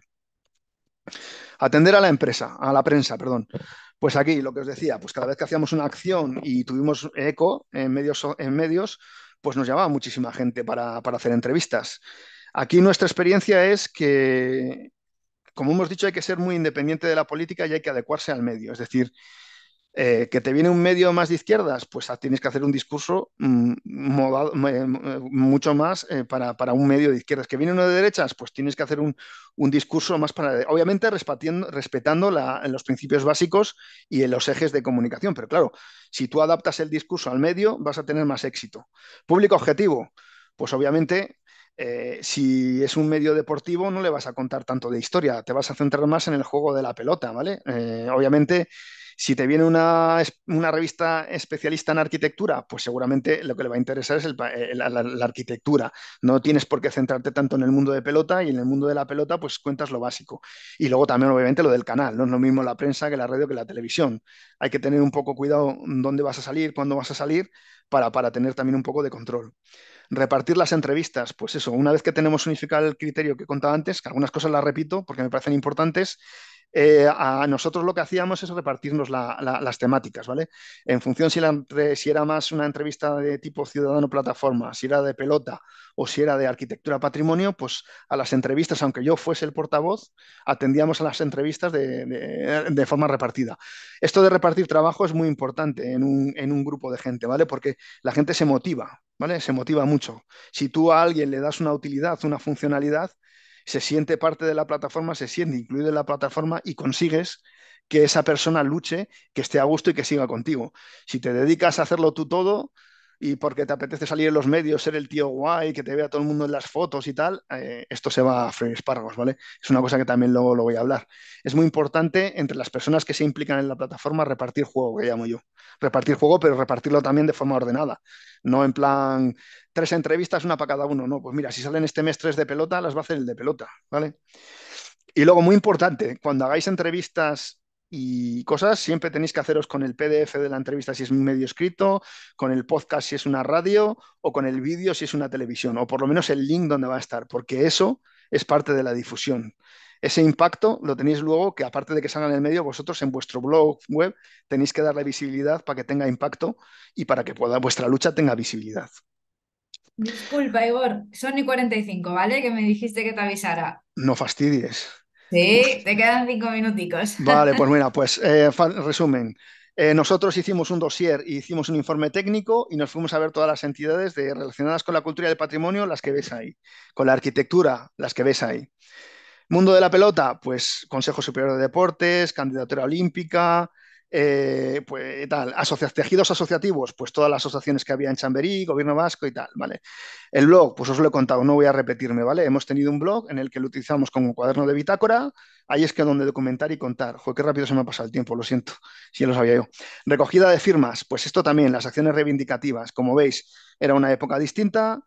Atender a la empresa, a la prensa, perdón. Pues aquí lo que os decía, pues cada vez que hacíamos una acción y tuvimos eco en medios, en medios pues nos llamaba muchísima gente para, para hacer entrevistas. Aquí nuestra experiencia es que, como hemos dicho, hay que ser muy independiente de la política y hay que adecuarse al medio. Es decir, eh, ¿Que te viene un medio más de izquierdas? Pues ah, tienes que hacer un discurso mm, mucho más eh, para, un medio de izquierdas. ¿Que viene uno de derechas? Pues tienes que hacer un, discurso más para... Obviamente respetando la, los principios básicos y los ejes de comunicación, pero claro, si tú adaptas el discurso al medio, vas a tener más éxito. Público objetivo. Pues obviamente eh, si es un medio deportivo, no le vas a contar tanto de historia, te vas a centrar más en el juego de la pelota, ¿vale? obviamente, si te viene una, revista especialista en arquitectura, pues seguramente lo que le va a interesar es eh, la, arquitectura. No tienes por qué centrarte tanto en el mundo de pelota y en el mundo de la pelota, pues cuentas lo básico. Y luego también, obviamente, lo del canal. No es lo mismo la prensa que la radio que la televisión. Hay que tener un poco cuidado dónde vas a salir, cuándo vas a salir, para, tener también un poco de control repartir las entrevistas, pues eso, una vez que tenemos unificado el criterio que contaba antes, que algunas cosas las repito porque me parecen importantes, eh, a nosotros lo que hacíamos es repartirnos las temáticas, ¿vale? En función si, era más una entrevista de tipo ciudadano-plataforma, si era de pelota o si era de arquitectura-patrimonio, pues a las entrevistas, aunque yo fuese el portavoz, atendíamos a las entrevistas de, forma repartida. Esto de repartir trabajo es muy importante en un, en un grupo de gente, ¿vale? Porque la gente se motiva, ¿vale? Se motiva mucho. Si tú a alguien le das una utilidad, una funcionalidad, se siente parte de la plataforma, se siente incluido en la plataforma y consigues que esa persona luche, que esté a gusto y que siga contigo. Si te dedicas a hacerlo tú todo, y porque te apetece salir en los medios, ser el tío guay, que te vea todo el mundo en las fotos y tal, eh, esto se va a freír espárragos, ¿vale? Es una cosa que también luego lo voy a hablar. Es muy importante entre las personas que se implican en la plataforma repartir juego, que llamo yo. Repartir juego, pero repartirlo también de forma ordenada. No en plan tres entrevistas, una para cada uno. No, pues mira, si salen este mes tres de pelota, las va a hacer el de pelota, ¿vale? Y luego, muy importante, cuando hagáis entrevistas y cosas. Siempre tenéis que haceros con el PDF de la entrevista si es un medio escrito, con el podcast si es una radio o con el vídeo si es una televisión, o por lo menos el link donde va a estar, porque eso es parte de la difusión. Ese impacto lo tenéis luego que aparte de que salga en el medio, vosotros en vuestro blog web tenéis que darle visibilidad para que tenga impacto y para que pueda, vuestra lucha tenga visibilidad. Disculpa, Igor, son y 45, ¿vale? Que me dijiste que te avisara. No fastidies. Sí, te quedan cinco minuticos. *laughs* Vale, pues mira, pues eh, resumen. Eh, nosotros hicimos un dossier y hicimos un informe técnico y nos fuimos a ver todas las entidades relacionadas con la cultura y el patrimonio, las que ves ahí, con la arquitectura, las que ves ahí. Mundo de la pelota, pues Consejo Superior de Deportes, Candidatura Olímpica, eh, pues tal, tejidos asociativos, pues todas las asociaciones que había en Chamberí, Gobierno Vasco y tal, ¿vale? El blog, pues os lo he contado, no voy a repetirme, ¿vale? Hemos tenido un blog en el que lo utilizamos como cuaderno de bitácora, ahí es que donde documentar y contar. Joder, qué rápido se me ha pasado el tiempo, lo siento, si ya lo sabía yo. Recogida de firmas, pues esto también, las acciones reivindicativas, como veis, era una época distinta,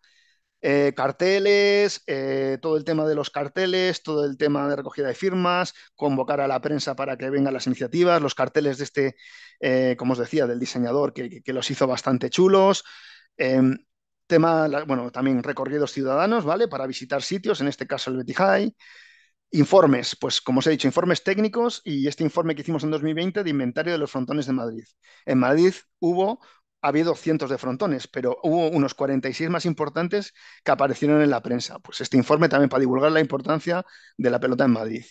eh, carteles, eh, todo el tema de los carteles, todo el tema de recogida de firmas, convocar a la prensa para que vengan las iniciativas, los carteles de este, eh, como os decía, del diseñador que, los hizo bastante chulos. Em, tema, bueno, también recorridos ciudadanos, ¿vale? Para visitar sitios, en este caso el Betty High. Informes, pues como os he dicho, informes técnicos y este informe que hicimos en 2020 de inventario de los frontones de Madrid. En Madrid hubo ha habido cientos de frontones, pero hubo unos 46 más importantes que aparecieron en la prensa. Pues este informe también para divulgar la importancia de la pelota en Madrid.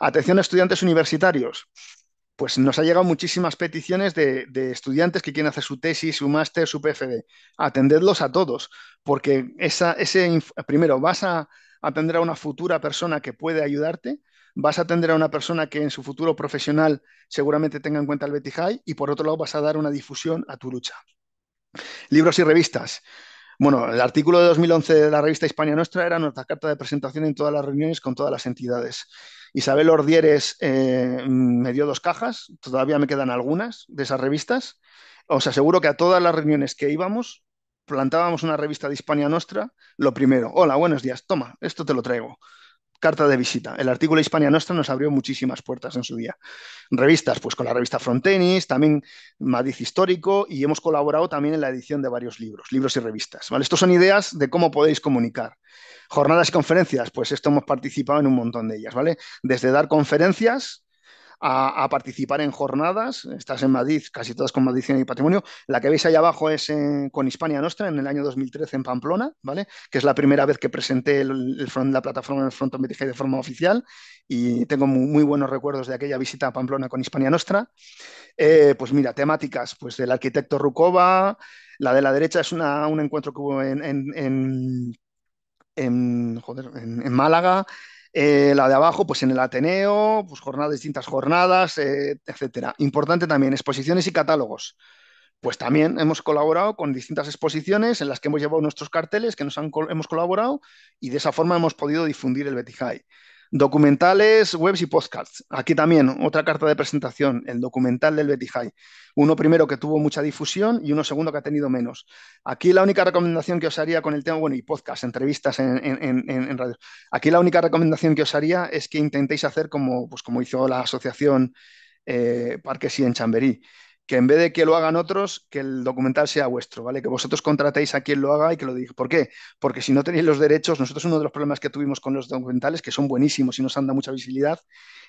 Atención a estudiantes universitarios. Pues nos ha llegado muchísimas peticiones de, estudiantes que quieren hacer su tesis, su máster, su PFD. Atendedlos a todos, porque ese primero vas a atender a una futura persona que puede ayudarte, vas a atender a una persona que en su futuro profesional seguramente tenga en cuenta el Betty High y por otro lado vas a dar una difusión a tu lucha. Libros y revistas. Bueno, el artículo de 2011 de la revista Hispania Nuestra era nuestra carta de presentación en todas las reuniones con todas las entidades. Isabel Ordieres eh, me dio dos cajas, todavía me quedan algunas de esas revistas. Os aseguro que a todas las reuniones que íbamos plantábamos una revista de Hispania Nuestra, lo primero, hola, buenos días, toma, esto te lo traigo carta de visita. El artículo Hispania Nostra nos abrió muchísimas puertas en su día. Revistas, pues con la revista Frontenis, también Madrid Histórico y hemos colaborado también en la edición de varios libros, libros y revistas. ¿vale? Estos son ideas de cómo podéis comunicar. Jornadas y conferencias, pues esto hemos participado en un montón de ellas, ¿vale? Desde dar conferencias a, participar en jornadas. Estás en Madrid, casi todas con Madrid y Patrimonio. La que veis ahí abajo es eh, con Hispania Nostra en el año 2013 en Pamplona, ¿vale? Que es la primera vez que presenté la plataforma del Front BTG de forma oficial y tengo muy, buenos recuerdos de aquella visita a Pamplona con Hispania Nostra. Eh, pues mira, temáticas pues del arquitecto Rukova, la de la derecha es una, un encuentro que hubo en, en, Málaga, eh, la de abajo, pues en el Ateneo, pues jornadas, distintas jornadas, etc. Eh, etcétera. Importante también, exposiciones y catálogos. Pues también hemos colaborado con distintas exposiciones en las que hemos llevado nuestros carteles que nos han, hemos colaborado y de esa forma hemos podido difundir el Betty High. Documentales, webs y podcasts. Aquí también otra carta de presentación, el documental del Betty High. Uno primero que tuvo mucha difusión y uno segundo que ha tenido menos. Aquí la única recomendación que os haría con el tema, bueno, y podcast, entrevistas en, radio. Aquí la única recomendación que os haría es que intentéis hacer como, pues como hizo la asociación eh, Parques y en Chamberí que en vez de que lo hagan otros, que el documental sea vuestro, ¿vale? Que vosotros contratéis a quien lo haga y que lo diga. ¿Por qué? Porque si no tenéis los derechos, nosotros uno de los problemas que tuvimos con los documentales, que son buenísimos y nos han dado mucha visibilidad,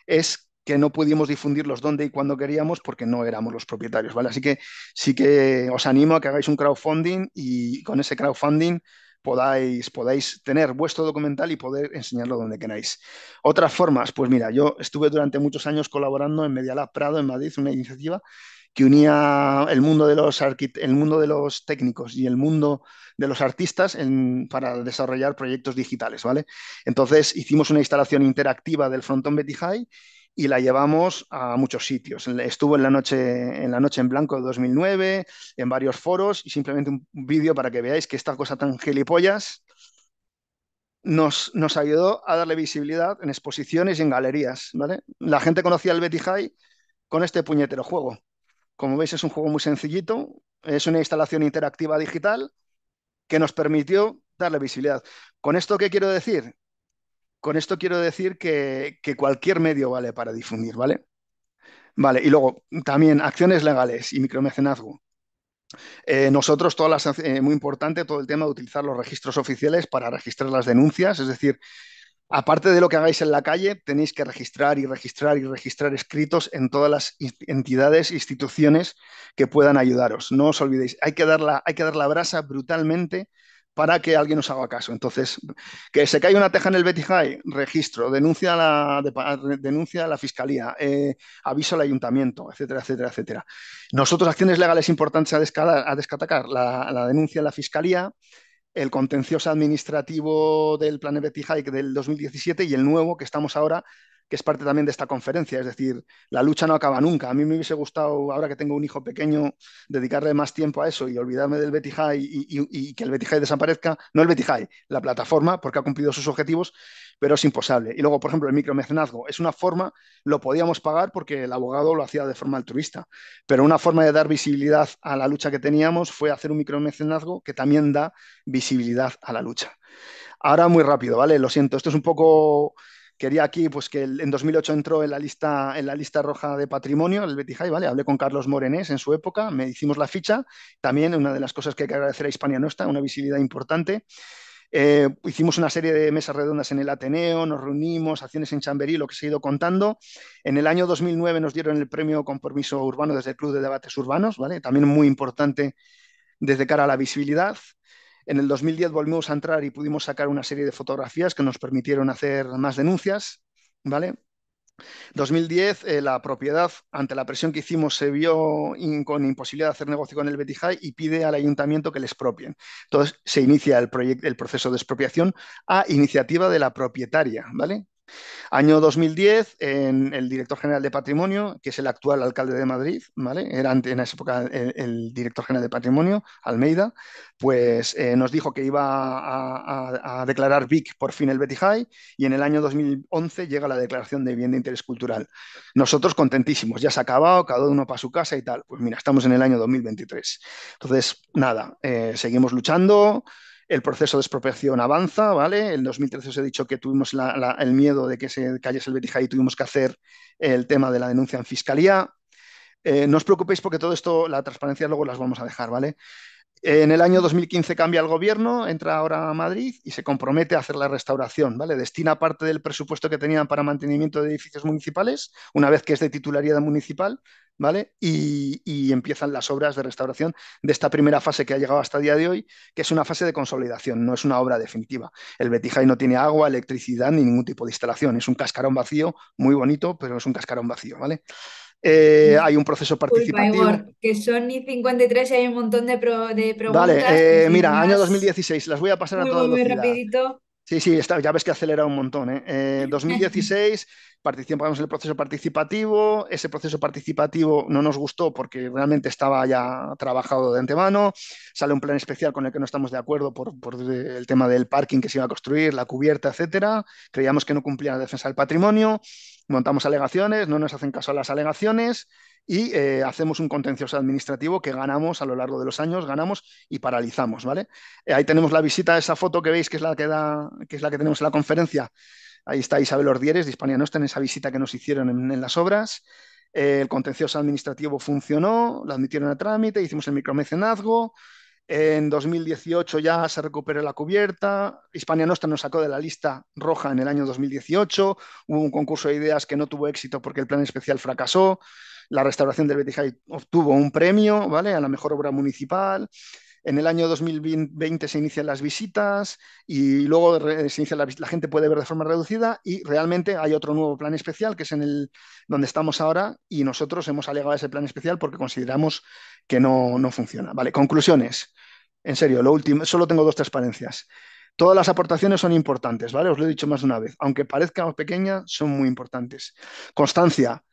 es que no pudimos difundirlos donde y cuando queríamos porque no éramos los propietarios, ¿vale? Así que sí que os animo a que hagáis un crowdfunding y con ese crowdfunding podáis, podáis tener vuestro documental y poder enseñarlo donde queráis. Otras formas, pues mira, yo estuve durante muchos años colaborando en Medialab Prado en Madrid, una iniciativa que unía el mundo de los, el mundo de los técnicos y el mundo de los artistas para desarrollar proyectos digitales, ¿vale? Entonces hicimos una instalación interactiva del frontón Betty High y la llevamos a muchos sitios. Estuvo en la noche en, la noche en blanco de 2009, en varios foros y simplemente un vídeo para que veáis que esta cosa tan gilipollas nos, nos ayudó a darle visibilidad en exposiciones y en galerías. ¿vale? La gente conocía el Betty High con este puñetero juego. Como veis, es un juego muy sencillito, es una instalación interactiva digital que nos permitió darle visibilidad. ¿Con esto qué quiero decir? Con esto quiero decir que, cualquier medio vale para difundir, ¿vale? Vale, y luego también acciones legales y micromecenazgo. Eh, nosotros, todas las, eh, muy importante todo el tema de utilizar los registros oficiales para registrar las denuncias, es decir, Aparte de lo que hagáis en la calle, tenéis que registrar y registrar y registrar escritos en todas las entidades, e instituciones que puedan ayudaros. No os olvidéis, hay que dar la, hay que dar la brasa brutalmente para que alguien os haga caso. Entonces, que se caiga una teja en el Betty High, registro, denuncia a la, denuncia a la fiscalía, eh, aviso al ayuntamiento, etcétera, etcétera, etcétera. Nosotros, acciones legales importantes a, descatacar, la, la, denuncia a la fiscalía, el contencioso administrativo del Plan Betty Hike del 2017 y el nuevo que estamos ahora que es parte también de esta conferencia. Es decir, la lucha no acaba nunca. A mí me hubiese gustado, ahora que tengo un hijo pequeño, dedicarle más tiempo a eso y olvidarme del Betty High y, que el Betty High desaparezca. No el Betty High, la plataforma, porque ha cumplido sus objetivos, pero es imposible. Y luego, por ejemplo, el micromecenazgo es una forma, lo podíamos pagar porque el abogado lo hacía de forma altruista, pero una forma de dar visibilidad a la lucha que teníamos fue hacer un micromecenazgo que también da visibilidad a la lucha. Ahora muy rápido, ¿vale? Lo siento, esto es un poco Quería aquí, pues que en 2008 entró en la lista, en la lista roja de patrimonio, el Betty High, ¿vale? Hablé con Carlos Morenés en su época, me hicimos la ficha. También una de las cosas que hay que agradecer a Hispania Nuestra, una visibilidad importante. Eh, hicimos una serie de mesas redondas en el Ateneo, nos reunimos, acciones en Chamberí, lo que se ha ido contando. En el año 2009 nos dieron el premio Compromiso Urbano desde el Club de Debates Urbanos, ¿vale? También muy importante desde cara a la visibilidad. En el 2010 volvimos a entrar y pudimos sacar una serie de fotografías que nos permitieron hacer más denuncias, ¿vale? 2010, eh, la propiedad, ante la presión que hicimos, se vio con imposibilidad de hacer negocio con el Betty High y pide al ayuntamiento que les propien. Entonces se inicia el, el proceso de expropiación a iniciativa de la propietaria, ¿vale? Año 2010, en el director general de patrimonio, que es el actual alcalde de Madrid, Era en esa época el, director general de patrimonio, Almeida, pues eh, nos dijo que iba a, declarar BIC por fin el High y en el año 2011 llega la declaración de bien de interés cultural. Nosotros contentísimos, ya se ha acabado, cada uno para su casa y tal. Pues mira, estamos en el año 2023. Entonces, nada, eh, seguimos luchando, el proceso de expropiación avanza, ¿vale? En 2013 os he dicho que tuvimos el miedo de que se cayese el Betija y tuvimos que hacer el tema de la denuncia en fiscalía. Eh, no os preocupéis porque todo esto, la transparencia luego las vamos a dejar, ¿vale? En el año 2015 cambia el gobierno, entra ahora a Madrid y se compromete a hacer la restauración, ¿vale? Destina parte del presupuesto que tenían para mantenimiento de edificios municipales, una vez que es de titularidad municipal, ¿vale? Y, empiezan las obras de restauración de esta primera fase que ha llegado hasta el día de hoy, que es una fase de consolidación, no es una obra definitiva. El Betijay no tiene agua, electricidad ni ningún tipo de instalación, es un cascarón vacío, muy bonito, pero es un cascarón vacío, ¿vale? Eh, mm. hay un proceso participativo. que son ni 53 y hay un montón de, Vale, eh, mira, año 2016, las voy a pasar a todos muy rapidito. Sí, sí, ya ves que acelera un montón. ¿eh? 2016 eh, *laughs* participamos en el proceso participativo. Ese proceso participativo no nos gustó porque realmente estaba ya trabajado de antemano. Sale un plan especial con el que no estamos de acuerdo por, por el tema del parking que se iba a construir, la cubierta, etcétera. Creíamos que no cumplía la defensa del patrimonio montamos alegaciones, no nos hacen caso a las alegaciones y eh, hacemos un contencioso administrativo que ganamos a lo largo de los años, ganamos y paralizamos, ¿vale? Eh, ahí tenemos la visita a esa foto que veis que es la que, da, que es la que tenemos en la conferencia. Ahí está Isabel Ordieres de Hispania Nostra en esa visita que nos hicieron en, las obras. Eh, el contencioso administrativo funcionó, lo admitieron a trámite, hicimos el micromecenazgo, en 2018 ya se recuperó la cubierta, Hispania Nostra nos sacó de la lista roja en el año 2018, hubo un concurso de ideas que no tuvo éxito porque el plan especial fracasó, la restauración del Betty obtuvo un premio, ¿vale? A la mejor obra municipal. En el año 2020 se inician las visitas y luego inicia la, gente puede ver de forma reducida y realmente hay otro nuevo plan especial que es en el donde estamos ahora y nosotros hemos alegado ese plan especial porque consideramos que no, funciona. Vale, conclusiones. En serio, lo último, solo tengo dos transparencias. Todas las aportaciones son importantes, ¿vale? Os lo he dicho más de una vez. Aunque parezcan pequeñas, son muy importantes. Constancia.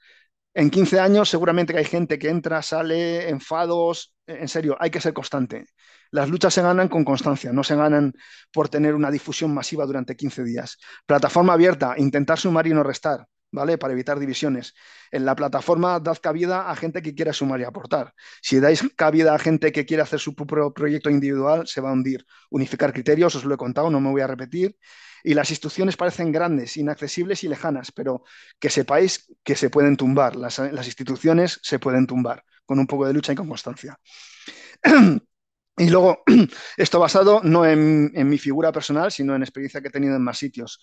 En 15 años seguramente que hay gente que entra, sale, enfados, en serio, hay que ser constante. Las luchas se ganan con constancia, no se ganan por tener una difusión masiva durante 15 días. Plataforma abierta, intentar sumar y no restar. ¿vale? Para evitar divisiones. En la plataforma dad cabida a gente que quiera sumar y aportar. Si dais cabida a gente que quiere hacer su propio proyecto individual, se va a hundir. Unificar criterios, os lo he contado, no me voy a repetir. Y las instituciones parecen grandes, inaccesibles y lejanas, pero que sepáis que se pueden tumbar, las, instituciones se pueden tumbar con un poco de lucha y con constancia. *clears throat* Y luego, *clears throat* esto basado no en, en mi figura personal, sino en experiencia que he tenido en más sitios.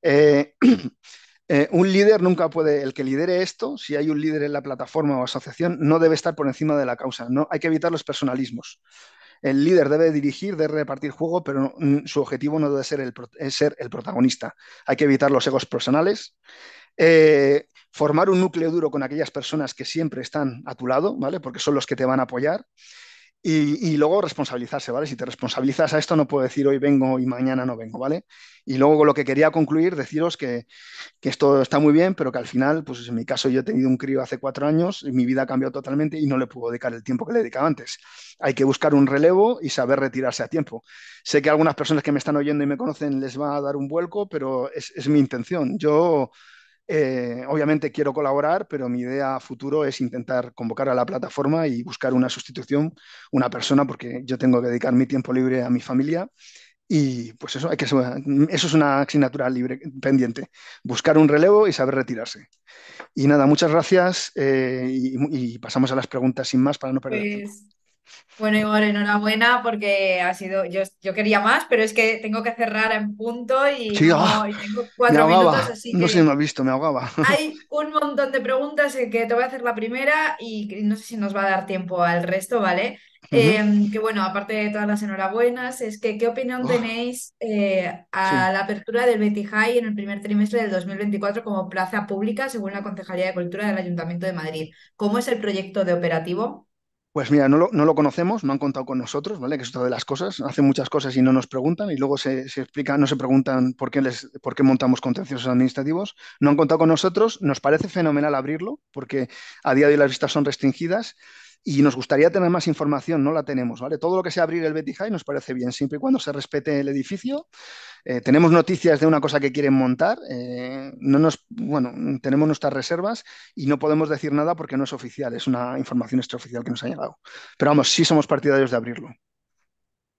Eh, *clears throat* Eh, un líder nunca puede, el que lidere esto, si hay un líder en la plataforma o asociación, no debe estar por encima de la causa. No, hay que evitar los personalismos. El líder debe dirigir, debe repartir juego, pero mm, su objetivo no debe ser el, ser el protagonista. Hay que evitar los egos personales. Eh, formar un núcleo duro con aquellas personas que siempre están a tu lado, ¿vale? Porque son los que te van a apoyar. Y, luego responsabilizarse, ¿vale? Si te responsabilizas a esto, no puedo decir hoy vengo y mañana no vengo, ¿vale? Y luego lo que quería concluir, deciros que, esto está muy bien, pero que al final, pues en mi caso yo he tenido un crío hace cuatro años y mi vida ha cambiado totalmente y no le puedo dedicar el tiempo que le dedicaba antes. Hay que buscar un relevo y saber retirarse a tiempo. Sé que algunas personas que me están oyendo y me conocen les va a dar un vuelco, pero es, es mi intención. Yo eh, obviamente quiero colaborar, pero mi idea futuro es intentar convocar a la plataforma y buscar una sustitución, una persona, porque yo tengo que dedicar mi tiempo libre a mi familia. Y pues eso, hay que, mm, eso es una asignatura libre pendiente, buscar un relevo y saber retirarse. Y nada, muchas gracias eh, y, pasamos a las preguntas sin más para no perder. Bueno, Igor, enhorabuena porque ha sido, yo, quería más, pero es que tengo que cerrar en punto y, ah, tengo cuatro minutos así. Que no sé si me ha visto, me ahogaba. Hay *laughs* un montón de preguntas que te voy a hacer la primera y no sé si nos va a dar tiempo al resto, ¿vale? Em, que bueno, aparte de todas las enhorabuenas, es que ¿qué opinión oh. tenéis eh, a la apertura del Betty High en el primer trimestre del 2024 como plaza pública según la Concejalía de Cultura del Ayuntamiento de Madrid? ¿Cómo es el proyecto de operativo? Pues mira, no lo, conocemos, no han contado con nosotros, ¿vale? Que es otra de las cosas. Hacen muchas cosas y no nos preguntan y luego se, explican, no se preguntan por qué, les, por qué montamos contenciosos administrativos. No han contado con nosotros, nos parece fenomenal abrirlo porque a día de hoy las vistas son restringidas. Y nos gustaría tener más información, no la tenemos, ¿vale? Todo lo que sea abrir el Betty High nos parece bien, siempre y cuando se respete el edificio. Eh, tenemos noticias de una cosa que quieren montar, eh, no nos, bueno, tenemos nuestras reservas y no podemos decir nada porque no es oficial, es una información extraoficial que nos ha llegado. Pero vamos, sí somos partidarios de abrirlo.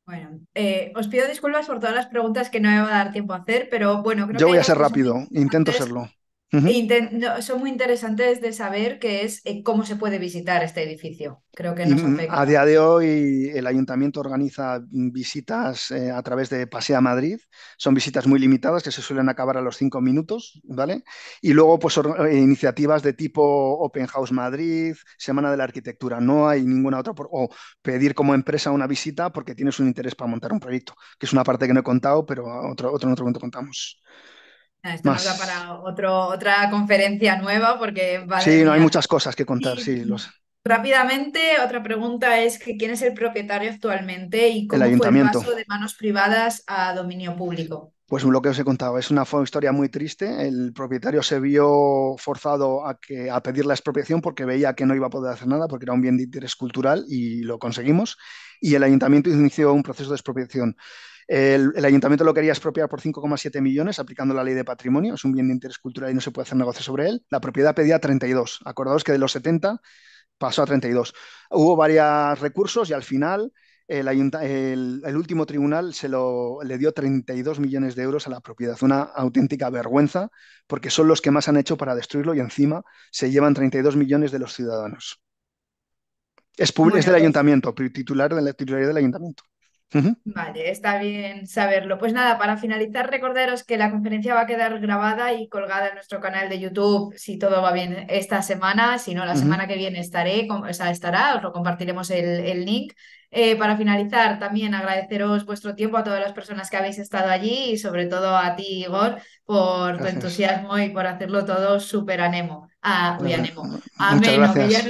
Bueno, eh, os pido disculpas por todas las preguntas que no me va a dar tiempo a hacer, pero bueno, creo Yo voy a ser rápido, intento serlo. E son muy interesantes de saber qué es eh, cómo se puede visitar este edificio. Creo que A día de hoy el ayuntamiento organiza visitas eh, a través de Pasea Madrid. Son visitas muy limitadas que se suelen acabar a los cinco minutos, ¿vale? Y luego pues eh, iniciativas de tipo Open House Madrid, Semana de la Arquitectura. No hay ninguna otra o pedir como empresa una visita porque tienes un interés para montar un proyecto, que es una parte que no he contado, pero otro otro otro contamos. Esto más... para otro, otra conferencia nueva porque... Vale, sí, no, hay muchas cosas que contar, sí. Rápidamente, otra pregunta es que ¿quién es el propietario actualmente y cómo el fue el paso de manos privadas a dominio público? Pues lo que os he contado, es una, una historia muy triste. El propietario se vio forzado a, que, a pedir la expropiación porque veía que no iba a poder hacer nada porque era un bien de interés cultural y lo conseguimos. Y el ayuntamiento inició un proceso de expropiación. El, ayuntamiento lo quería expropiar por 5,7 millones aplicando la ley de patrimonio, es un bien de interés cultural y no se puede hacer negocio sobre él. La propiedad pedía 32, acordados que de los 70 pasó a 32. Hubo varios recursos y al final el, último tribunal se lo, le dio 32 millones de euros a la propiedad. Una auténtica vergüenza, porque son los que más han hecho para destruirlo y encima se llevan 32 millones de los ciudadanos. Es, del ayuntamiento, titular de la titularidad del ayuntamiento. Vale, está bien saberlo. Pues nada, para finalizar, recordaros que la conferencia va a quedar grabada y colgada en nuestro canal de YouTube, si todo va bien esta semana, si no, la semana que viene estaré, o estará, os lo compartiremos el link. Eh, para finalizar, también agradeceros vuestro tiempo a todas las personas que habéis estado allí y sobre todo a ti, Igor, por tu entusiasmo y por hacerlo todo súper anemo. a uy, que ya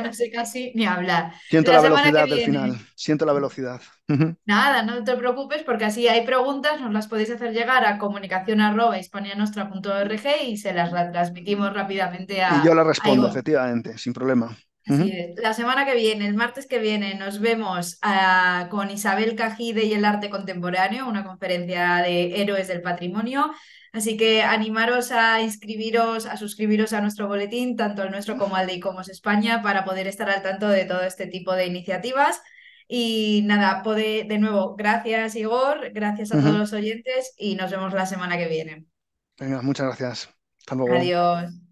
no sé, casi ni hablar. Siento la, velocidad del final, siento la velocidad. *laughs* Nada, no te preocupes porque así hay preguntas, nos las podéis hacer llegar a comunicación.hispanianostra.org y se las transmitimos rápidamente a... Y yo las respondo, efectivamente, sin problema. La semana que viene, el martes que viene, nos vemos ah, con Isabel Cajide y el arte contemporáneo, una conferencia de héroes del patrimonio. Así que animaros a inscribiros, a suscribiros a nuestro boletín, tanto al nuestro como al de ICOMOS España, para poder estar al tanto de todo este tipo de iniciativas. Y nada, de nuevo, gracias Igor, gracias a todos los oyentes y nos vemos la semana que viene. Venga, muchas gracias. Adiós.